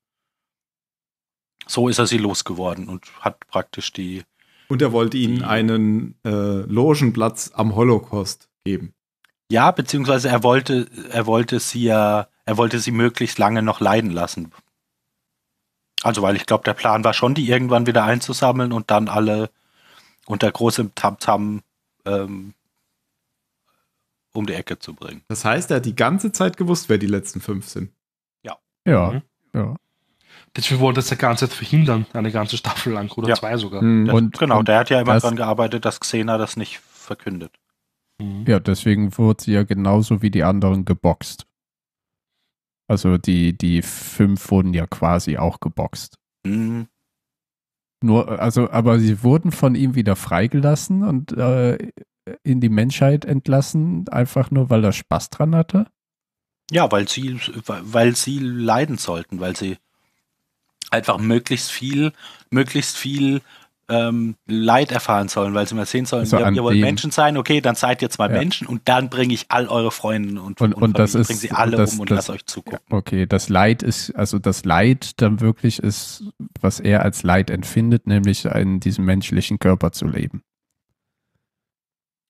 So ist er sie losgeworden und hat praktisch die. Und er wollte ihnen einen äh, Logenplatz am Holocaust geben. Ja, beziehungsweise er wollte, er wollte sie ja, er wollte sie möglichst lange noch leiden lassen. Also, weil ich glaube, der Plan war schon, die irgendwann wieder einzusammeln und dann alle unter großem Tamtam -Tam, ähm, um die Ecke zu bringen. Das heißt, er hat die ganze Zeit gewusst, wer die letzten fünf sind. Ja. Ja. Mhm. ja. Deswegen wollte das die ganze Zeit verhindern, eine ganze Staffel lang oder ja. zwei sogar. Mhm. Das, und, genau, und der hat ja immer daran gearbeitet, dass Xena das nicht verkündet. Mhm. Ja, deswegen wurde sie ja genauso wie die anderen geboxt. Also die, die fünf wurden ja quasi auch geboxt. Mhm. Nur, also, aber sie wurden von ihm wieder freigelassen und äh, in die Menschheit entlassen, einfach nur weil er Spaß dran hatte? Ja, weil sie, weil sie leiden sollten, weil sie einfach möglichst viel, möglichst viel ähm, Leid erfahren sollen, weil sie mal sehen sollen, also ihr, ihr wollt Menschen sein, okay, dann seid ihr zwei ja. Menschen und dann bringe ich all eure Freunde und, und, und, und das ist, bringe sie alle das, um und lasse euch zugucken. Okay, das Leid ist, also das Leid dann wirklich ist, was er als Leid empfindet, nämlich in diesem menschlichen Körper zu leben.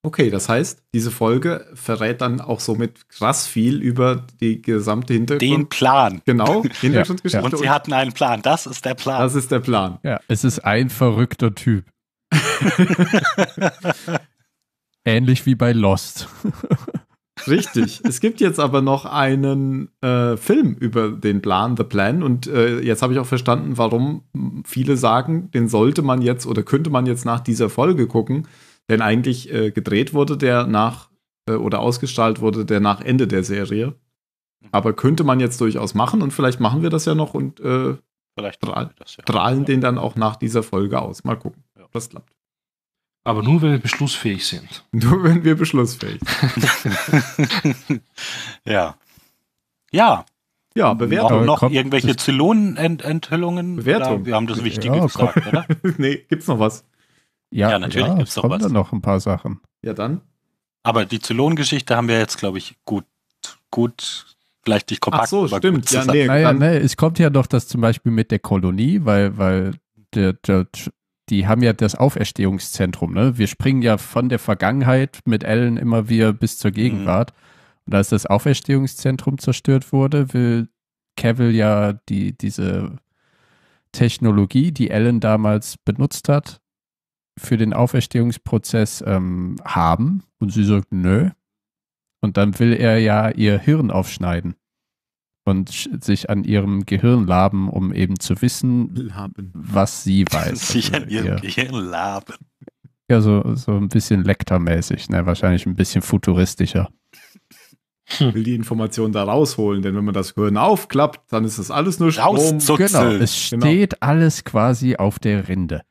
Okay, das heißt, diese Folge verrät dann auch somit krass viel über die gesamte Hintergrund. Den Plan. Genau, *laughs* Hintergrundgeschichte. Und sie hatten einen Plan. Das ist der Plan. Das ist der Plan. Ja, es ist ein verrückter Typ. *laughs* Ähnlich wie bei Lost. *laughs* Richtig. Es gibt jetzt aber noch einen äh, Film über den Plan, The Plan. Und äh, jetzt habe ich auch verstanden, warum viele sagen, den sollte man jetzt oder könnte man jetzt nach dieser Folge gucken denn eigentlich äh, gedreht wurde der nach äh, oder ausgestrahlt wurde der nach Ende der Serie. Mhm. Aber könnte man jetzt durchaus machen und vielleicht machen wir das ja noch und äh, vielleicht strahlen ja. den dann auch nach dieser Folge aus. Mal gucken, ja. das klappt. Aber nur, wenn wir beschlussfähig sind. *laughs* Nur, wenn wir beschlussfähig sind. *laughs* ja. Ja, ja, Bewertung. Noch, noch irgendwelche Zylonen-Enthüllungen? Bewertung. Wir haben das Wichtige ja, gesagt, oder? *laughs* nee, gibt's noch was? Ja, ja natürlich ja, gibt es noch was. Da noch ein paar Sachen. Ja, dann. Aber die Zylon-Geschichte haben wir jetzt, glaube ich, gut, gut, vielleicht nicht kompakt. Ach so, stimmt. Ja, nee, naja, nee, es kommt ja doch das zum Beispiel mit der Kolonie, weil, weil der, der, die haben ja das Auferstehungszentrum. Ne? Wir springen ja von der Vergangenheit mit Ellen immer wieder bis zur mhm. Gegenwart. Mhm. Und als das Auferstehungszentrum zerstört wurde, will Cavill ja die, diese Technologie, die Ellen damals benutzt hat, für den Auferstehungsprozess ähm, haben? Und sie sagt, nö. Und dann will er ja ihr Hirn aufschneiden und sich an ihrem Gehirn laben, um eben zu wissen, laben. was sie *laughs* weiß. Also, sich also an ihrem ihr, Gehirn laben. Ja, so, so ein bisschen lektormäßig, ne? wahrscheinlich ein bisschen futuristischer. Hm. Will die Information da rausholen, denn wenn man das Hirn aufklappt, dann ist das alles nur Strom. Genau, es genau. steht genau. alles quasi auf der Rinde.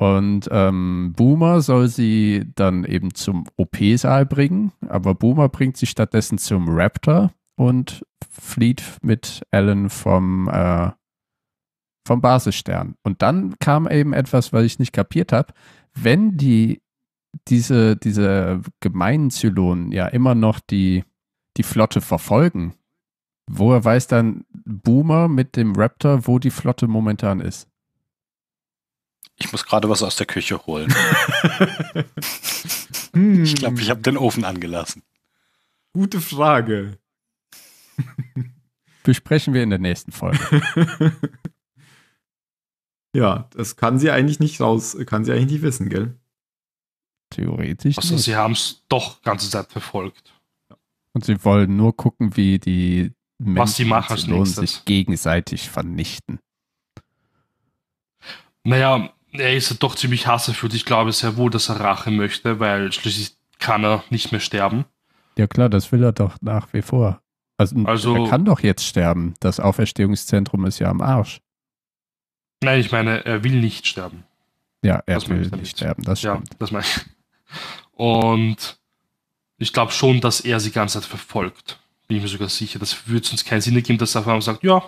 Und ähm, Boomer soll sie dann eben zum OP-Saal bringen, aber Boomer bringt sie stattdessen zum Raptor und flieht mit Alan vom, äh, vom Basisstern. Und dann kam eben etwas, was ich nicht kapiert habe. Wenn die diese, diese gemeinen Zylonen ja immer noch die, die Flotte verfolgen, woher weiß dann Boomer mit dem Raptor, wo die Flotte momentan ist? Ich muss gerade was aus der Küche holen. *laughs* ich glaube, ich habe den Ofen angelassen. Gute Frage. Besprechen wir in der nächsten Folge. *laughs* ja, das kann sie eigentlich nicht raus, kann sie eigentlich nicht wissen, gell? Theoretisch. Also, nicht. sie haben es doch ganze Zeit verfolgt. Und sie wollen nur gucken, wie die Menschen sich gegenseitig vernichten. Naja, er ist ja doch ziemlich hasserfüllt. Ich glaube sehr wohl, dass er Rache möchte, weil schließlich kann er nicht mehr sterben. Ja klar, das will er doch nach wie vor. Also, also er kann doch jetzt sterben. Das Auferstehungszentrum ist ja am Arsch. Nein, ich meine, er will nicht sterben. Ja, er das will nicht sterben, das stimmt. Ja, das meine ich. Und ich glaube schon, dass er sie die ganze Zeit verfolgt. Bin ich mir sogar sicher. Das würde uns keinen Sinn geben, dass er auf einmal sagt, ja,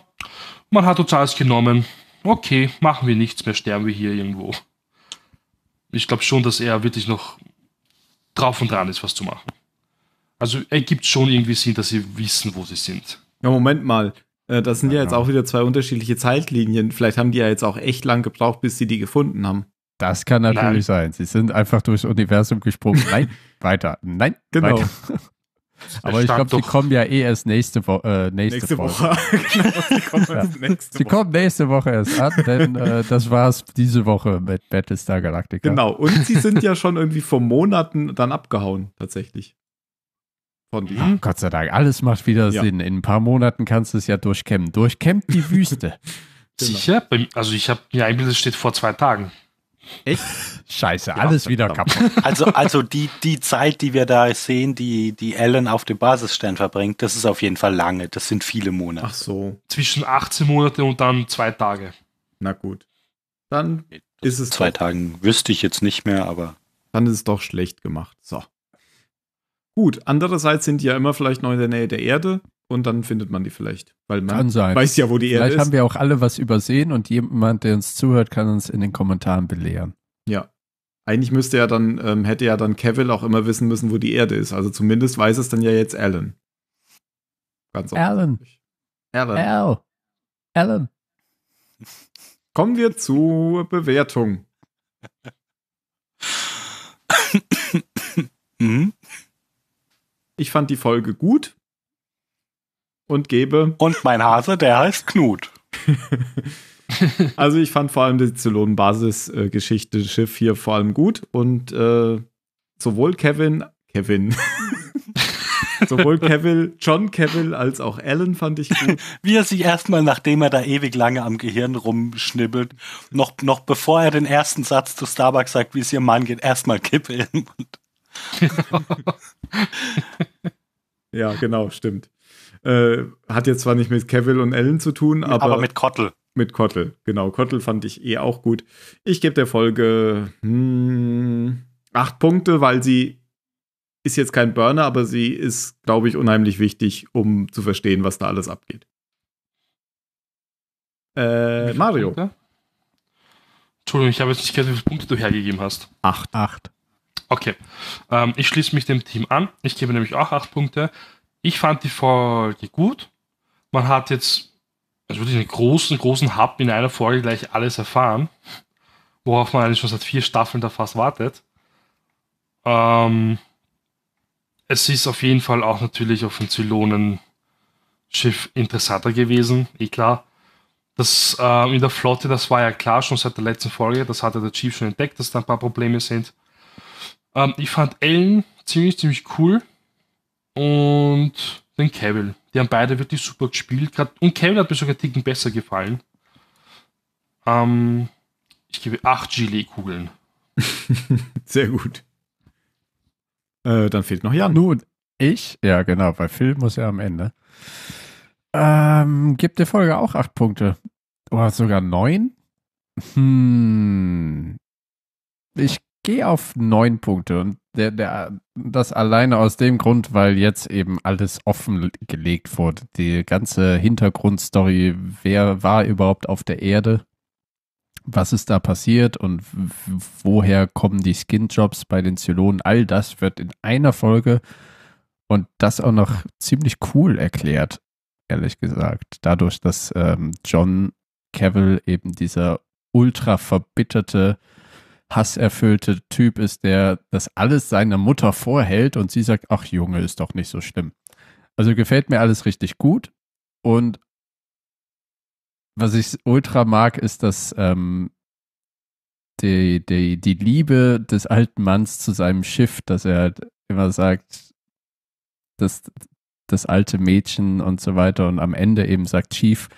man hat uns alles genommen, okay, machen wir nichts mehr, sterben wir hier irgendwo. Ich glaube schon, dass er wirklich noch drauf und dran ist, was zu machen. Also ergibt schon irgendwie Sinn, dass sie wissen, wo sie sind. Ja, Moment mal. Äh, das sind ja, ja jetzt genau. auch wieder zwei unterschiedliche Zeitlinien. Vielleicht haben die ja jetzt auch echt lang gebraucht, bis sie die gefunden haben. Das kann natürlich Nein. sein. Sie sind einfach durchs Universum gesprungen. Nein, *laughs* weiter. Nein, genau. Weiter. Aber ich glaube, sie kommen ja eh erst nächste, Wo äh, nächste, nächste Woche. *laughs* genau, sie kommen, ja. nächste die Woche. kommen nächste Woche erst an, denn äh, das es diese Woche mit Battlestar Galactica. Genau, und sie sind ja schon irgendwie vor Monaten dann abgehauen, tatsächlich. Von die. Gott sei Dank, alles macht wieder ja. Sinn. In ein paar Monaten kannst du es ja durchkämmen. Durchkämmt die *laughs* Wüste. Genau. Sicher? Also ich habe mir eingebildet, es steht vor zwei Tagen. Echt? Scheiße, alles wieder kaputt. Also, also die, die Zeit, die wir da sehen, die, die Ellen auf dem Basisstern verbringt, das ist auf jeden Fall lange. Das sind viele Monate. Ach so. Zwischen 18 Monate und dann zwei Tage. Na gut. Dann ist es. Zwei Tagen wüsste ich jetzt nicht mehr, aber. Dann ist es doch schlecht gemacht. So. Gut, andererseits sind die ja immer vielleicht noch in der Nähe der Erde und dann findet man die vielleicht. Weil man weiß ja, wo die Erde ist. Vielleicht haben wir auch alle was übersehen und jemand, der uns zuhört, kann uns in den Kommentaren belehren. Ja. Eigentlich müsste ja dann, ähm, hätte ja dann Cavill auch immer wissen müssen, wo die Erde ist. Also zumindest weiß es dann ja jetzt Alan. Ganz Alan. Alan. Al. Alan. Kommen wir zur Bewertung. *coughs* Mhm. Ich fand die Folge gut und gebe. Und mein Hase, der heißt Knut. *laughs* also ich fand vor allem die Zylon-Basis-Geschichte äh, Schiff hier vor allem gut und äh, sowohl Kevin, Kevin, *laughs* sowohl Kevin, John Kevin als auch Alan fand ich gut. *laughs* Wie er sich erstmal, nachdem er da ewig lange am Gehirn rumschnibbelt, noch, noch bevor er den ersten Satz zu Starbucks sagt, wie es ihrem Mann geht, erstmal Kippe im Mund. ja, genau, stimmt. Äh, hat jetzt zwar nicht mit Cavill und Ellen zu tun, aber, aber mit Kottel. Mit Kottel, genau. Kottel fand ich eh auch gut. Ich gebe der Folge hm, acht Punkte, weil sie ist jetzt kein Burner, aber sie ist, glaube ich, unheimlich wichtig, um zu verstehen, was da alles abgeht. Äh, Mario. Punkte? Entschuldigung, ich habe jetzt nicht gehört, wie viele Punkte du hergegeben hast. Acht. Acht. Okay. Ähm, ich schließe mich dem Team an. Ich gebe nämlich auch acht Punkte. Ich fand die Folge gut. Man hat jetzt also wirklich einen großen, großen Hub in einer Folge gleich alles erfahren, worauf man eigentlich schon seit vier Staffeln da fast wartet. Ähm, es ist auf jeden Fall auch natürlich auf dem Zylonen-Schiff interessanter gewesen, eh klar. Das äh, in der Flotte, das war ja klar schon seit der letzten Folge, das hatte der Chief schon entdeckt, dass da ein paar Probleme sind. Ähm, ich fand Ellen ziemlich, ziemlich cool und den Cavill. Die haben beide wirklich super gespielt. Grad, und Cavill hat mir sogar Ticken besser gefallen. Ähm, ich gebe 8 Gilet-Kugeln. *laughs* Sehr gut. Äh, dann fehlt noch Jan. Nun, ich? Ja, genau, weil Phil muss ja am Ende. Ähm, gibt der Folge auch 8 Punkte. Oder sogar 9? Hm. Ich gehe auf neun Punkte und der, der, das alleine aus dem Grund, weil jetzt eben alles offen gelegt wurde. Die ganze Hintergrundstory, wer war überhaupt auf der Erde, was ist da passiert und woher kommen die Skinjobs bei den Zylonen, all das wird in einer Folge und das auch noch ziemlich cool erklärt, ehrlich gesagt. Dadurch, dass ähm, John Cavill eben dieser ultra verbitterte hasserfüllte Typ ist, der das alles seiner Mutter vorhält und sie sagt, ach Junge, ist doch nicht so schlimm. Also gefällt mir alles richtig gut und was ich ultra mag, ist, dass ähm, die, die, die Liebe des alten Manns zu seinem Schiff, dass er halt immer sagt, dass das alte Mädchen und so weiter und am Ende eben sagt, Chief,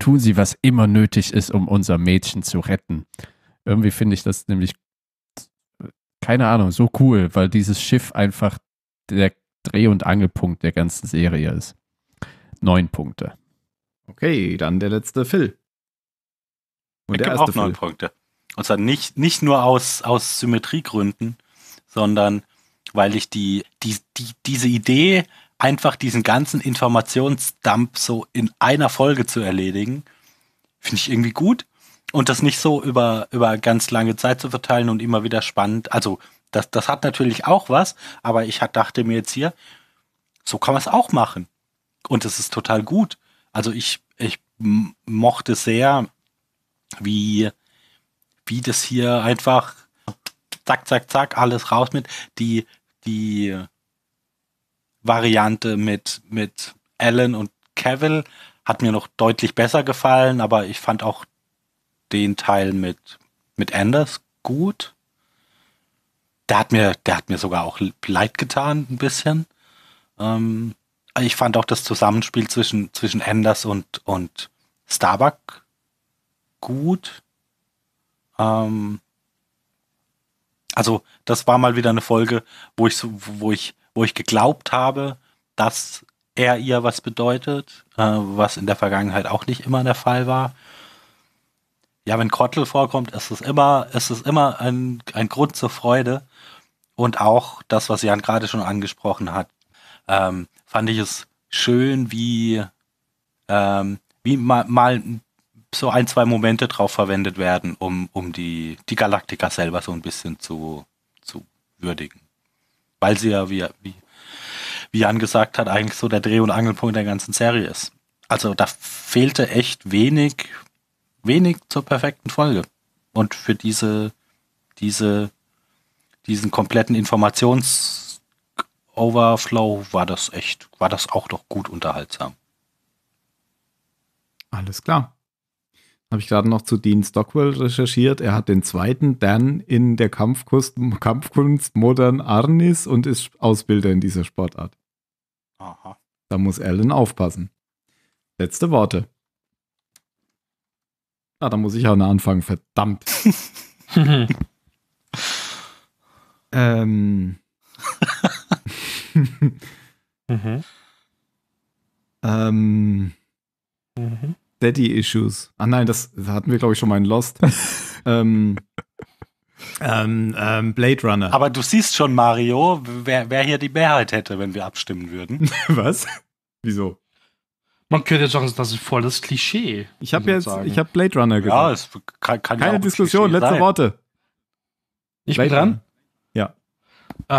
tun Sie, was immer nötig ist, um unser Mädchen zu retten. Irgendwie finde ich das nämlich, keine Ahnung, so cool, weil dieses Schiff einfach der Dreh- und Angelpunkt der ganzen Serie ist. Neun Punkte. Okay, dann der letzte Phil. Und ich der erste auch neun Punkte. Und zwar nicht, nicht nur aus, aus Symmetriegründen, sondern weil ich die, die, die, diese Idee, einfach diesen ganzen Informationsdump so in einer Folge zu erledigen, finde ich irgendwie gut und das nicht so über, über ganz lange Zeit zu verteilen und immer wieder spannend. Also, das, das hat natürlich auch was, aber ich dachte mir jetzt hier, so kann man es auch machen. Und es ist total gut. Also ich, ich mochte sehr, wie, wie das hier einfach zack, zack, zack, alles raus mit. Die, die Variante mit, mit Alan und Kevin hat mir noch deutlich besser gefallen, aber ich fand auch den Teil mit, mit Anders gut. Der hat mir, der hat mir sogar auch leid getan, ein bisschen. Ähm, ich fand auch das Zusammenspiel zwischen, zwischen Anders und, und Starbuck gut. Ähm, also, das war mal wieder eine Folge, wo ich, wo ich, wo ich geglaubt habe, dass er ihr was bedeutet, äh, was in der Vergangenheit auch nicht immer der Fall war. Ja, wenn Krottel vorkommt, ist es immer, ist es immer ein, ein Grund zur Freude. Und auch das, was Jan gerade schon angesprochen hat, ähm, fand ich es schön, wie, ähm, wie mal, mal so ein, zwei Momente drauf verwendet werden, um, um die, die Galaktiker selber so ein bisschen zu, zu würdigen. Weil sie ja, wie, wie, wie Jan gesagt hat, eigentlich so der Dreh- und Angelpunkt der ganzen Serie ist. Also da fehlte echt wenig, wenig zur perfekten Folge. Und für diese, diese, diesen kompletten Informations-Overflow war das echt, war das auch doch gut unterhaltsam. Alles klar. Habe ich gerade noch zu Dean Stockwell recherchiert. Er hat den zweiten Dan in der Kampfkunst, Kampfkunst Modern Arnis und ist Ausbilder in dieser Sportart. Aha. Da muss Alan aufpassen. Letzte Worte. Ah, da muss ich auch noch anfangen, verdammt. *laughs* Ähm. *laughs* Mhm. ähm. mhm. ähm. Daddy Issues. Ah nein, das hatten wir, glaube ich, schon mal in Lost. *laughs* ähm, ähm, ähm, Blade Runner. Aber du siehst schon, Mario, wer, wer hier die Mehrheit hätte, wenn wir abstimmen würden. Was? Wieso? Man könnte jetzt sagen, das ist voll das Klischee. Ich habe jetzt, sagen. ich habe Blade Runner gesagt. Ja, es kann, kann Keine ja Diskussion, letzte sein. Worte. Ich Blade bin dran? Runner. Ja.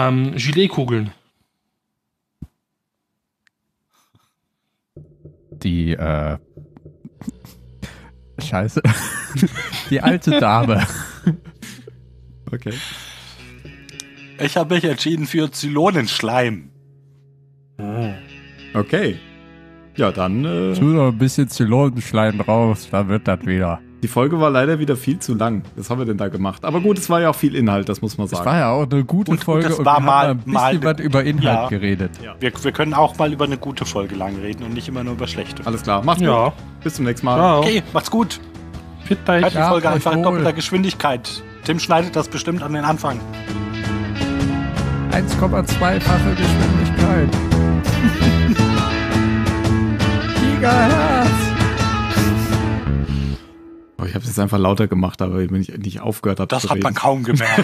Ähm, Giletkugeln. Die, äh, Scheiße. *laughs* Die alte Dame. *laughs* okay. Ich habe mich entschieden für Zylonenschleim. Okay. Ja, dann. Äh, tu doch ein bisschen Zylonenschleim raus, dann wird das wieder. Die Folge war leider wieder viel zu lang. Was haben wir denn da gemacht? Aber gut, es war ja auch viel Inhalt, das muss man sagen. Es war ja auch eine gute und, Folge. Und, und war mal, ein bisschen mal über Inhalt ja. geredet. Ja. Wir, wir, können auch mal über eine gute Folge lang reden und nicht immer nur über schlechte. Alles klar, macht's ja. gut. Bis zum nächsten Mal. Ciao. Okay, macht's gut. Fit euch. Halt die Folge einfach in doppelter Geschwindigkeit. Tim schneidet das bestimmt an den Anfang. 1,2-fache Geschwindigkeit. *laughs* Gigahertz. Oh, ich habe es jetzt einfach lauter gemacht, aber wenn ich nicht aufgehört habe. Das hat reden. man kaum gemerkt.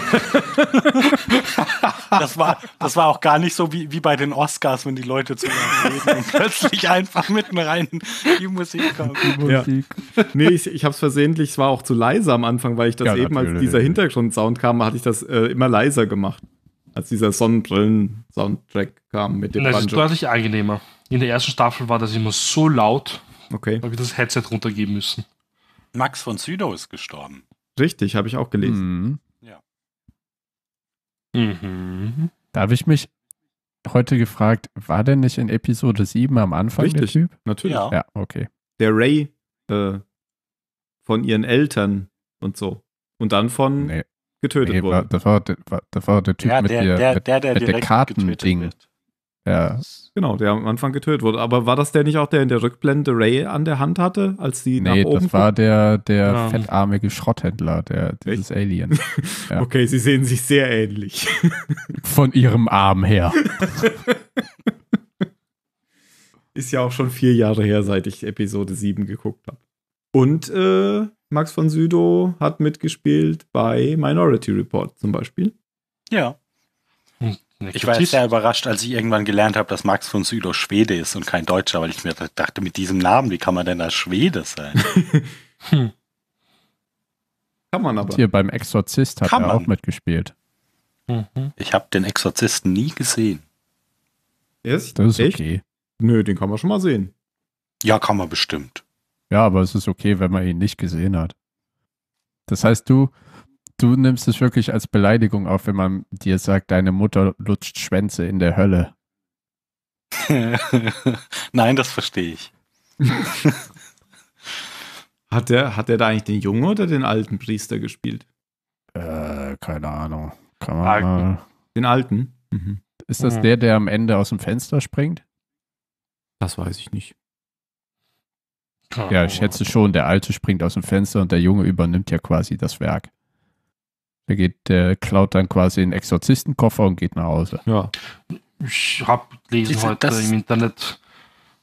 *laughs* das, war, das war auch gar nicht so wie, wie bei den Oscars, wenn die Leute zu reden und plötzlich einfach mitten rein die Musik kommt. Die Musik. Ja. Nee, ich, ich habe es versehentlich, es war auch zu leise am Anfang, weil ich das ja, eben, als dieser Hintergrundsound kam, hatte ich das äh, immer leiser gemacht. Als dieser Sonnenbrillen-Soundtrack kam mit dem Das Banjo. ist deutlich angenehmer in der ersten Staffel war das immer so laut, okay. habe ich das Headset runtergeben müssen. Max von Sydow ist gestorben. Richtig, habe ich auch gelesen. Mhm. Ja. Mhm. Da habe ich mich heute gefragt, war der nicht in Episode 7 am Anfang Richtig, der Typ? Natürlich. Ja. ja, okay. Der Ray äh, von ihren Eltern und so. Und dann von nee. getötet nee, wurde. War, das, war, das war der Typ ja, mit, der, der, mit, der, der, mit der Kartending. Ja. Genau, der am Anfang getötet wurde. Aber war das der nicht auch, der in der Rückblende Ray an der Hand hatte, als sie nee, nach oben Nee, das war der, der ja. fettarmige Schrotthändler, der, dieses Echt? Alien. *laughs* Ja. Okay, sie sehen sich sehr ähnlich. *laughs* Von ihrem Arm her. *laughs* Ist ja auch schon vier Jahre her, seit ich Episode 7 geguckt habe. Und äh, Max von Südow hat mitgespielt bei Minority Report zum Beispiel. Ja. Ich war sehr überrascht, als ich irgendwann gelernt habe, dass Max von Sydow Schwede ist und kein Deutscher, weil ich mir dachte, mit diesem Namen, wie kann man denn als Schwede sein? *laughs* hm. Kann man aber. Und hier beim Exorzist hat kann er man. auch mitgespielt. Mhm. Ich habe den Exorzisten nie gesehen. Ist? Das ist Echt? okay. Nö, den kann man schon mal sehen. Ja, kann man bestimmt. Ja, aber es ist okay, wenn man ihn nicht gesehen hat. Das heißt, du du nimmst es wirklich als Beleidigung auf, wenn man dir sagt, deine Mutter lutscht Schwänze in der Hölle. *laughs* Nein, das verstehe ich. *laughs* hat der, hat der da eigentlich den jungen oder den alten Priester gespielt? Äh, keine Ahnung. Kann man alten. Ah, mal... Den alten? Mhm. Ist das mhm. der, der am Ende aus dem Fenster springt? Das weiß ich nicht. Ja, ich schätze schon, der Alte springt aus dem Fenster und der Junge übernimmt ja quasi das Werk. Der geht, der klaut dann quasi den Exorzistenkoffer und geht nach Hause. Ja. Ich habe gelesen heute im Internet,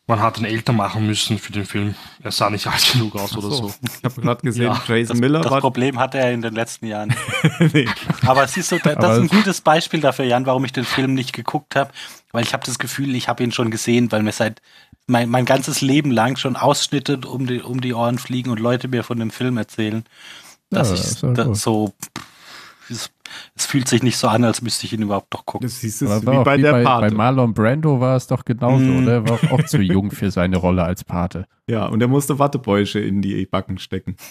man hat ihn älter machen müssen für den Film. Er sah nicht alt genug aus so. oder so. Ich habe gerade gesehen, ja, Jason das, Miller. Das Problem hatte er in den letzten Jahren. *laughs* nee. Aber es ist so, das ist ein gutes Beispiel dafür, Jan, warum ich den Film nicht geguckt habe, weil ich habe das Gefühl, ich habe ihn schon gesehen, weil mir seit mein, mein ganzes Leben lang schon Ausschnitte um die, um die Ohren fliegen und Leute mir von dem Film erzählen. Dass ja, ich das so es, es, fühlt sich nicht so an, als müsste ich ihn überhaupt noch gucken. Das ist es wie bei wie der bei, Pate. Bei Marlon Brando war es doch genauso, mm. oder? Er war auch, *laughs* zu jung für seine Rolle als Pate. Ja, und er musste Wattebäusche in die Backen stecken. *laughs*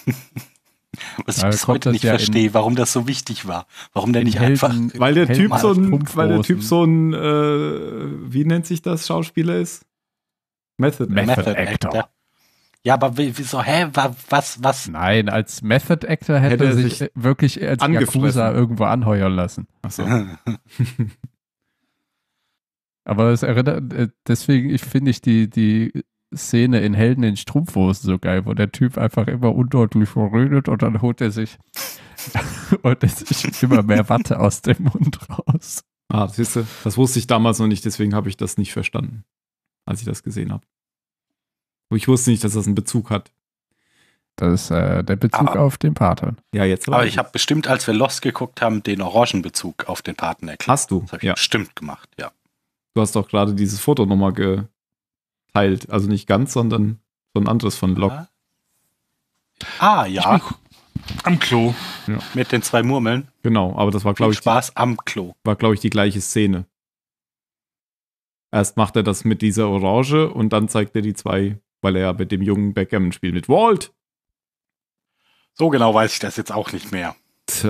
Was ich bis heute nicht ja verstehe, warum das so wichtig war. Warum der nicht Helden, einfach. Weil der, typ so ein, weil der Typ so ein, äh, wie nennt sich das, Schauspieler ist? Method, Method, Method Actor. Actor. Ja, aber wieso, hä, was, was? Nein, als Method Actor hätte, hätte sich äh, wirklich als Yakuza irgendwo anheuern lassen. Achso. *laughs* aber es erinnert, äh, deswegen ich finde ich die, die Szene in Helden in Strumpfhosen so geil, wo der Typ einfach immer undeutlich verrödet und dann holt er sich, holt er sich immer mehr Watte aus dem Mund raus. Ah, siehst du, das wusste ich damals noch nicht, deswegen habe ich das nicht verstanden, als ich das gesehen habe. Aber ich wusste nicht, dass das einen Bezug hat. Das ist äh, der Bezug aber, auf den Paten. Ja, jetzt Aber ich habe bestimmt, als wir Lost geguckt haben, den Orangenbezug auf den Paten erklärt. Hast du? Das habe ich ja. bestimmt gemacht, ja. Du hast doch gerade dieses Foto nochmal geteilt. Also nicht ganz, sondern so ein anderes von Locke. Ja. Ah, ja. Am Klo. Ja. Mit den zwei Murmeln. Genau, aber das war, glaube ich. Spaß am Klo. War, glaube ich, die gleiche Szene. Erst macht er das mit dieser Orange und dann zeigt er die zwei weil er ja mit dem jungen Backgammon spielt mit Walt. So genau weiß ich das jetzt auch nicht mehr. Tch,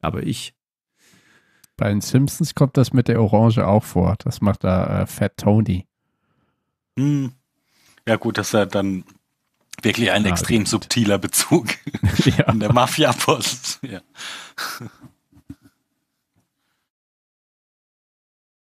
aber ich. Bei den Simpsons kommt das mit der Orange auch vor. Das macht da äh, Fat Tony. Hm. Ja, gut, dass er dann wirklich ein ja, ah, extrem subtiler Bezug *laughs* ja. an der Mafia-Post. Ja.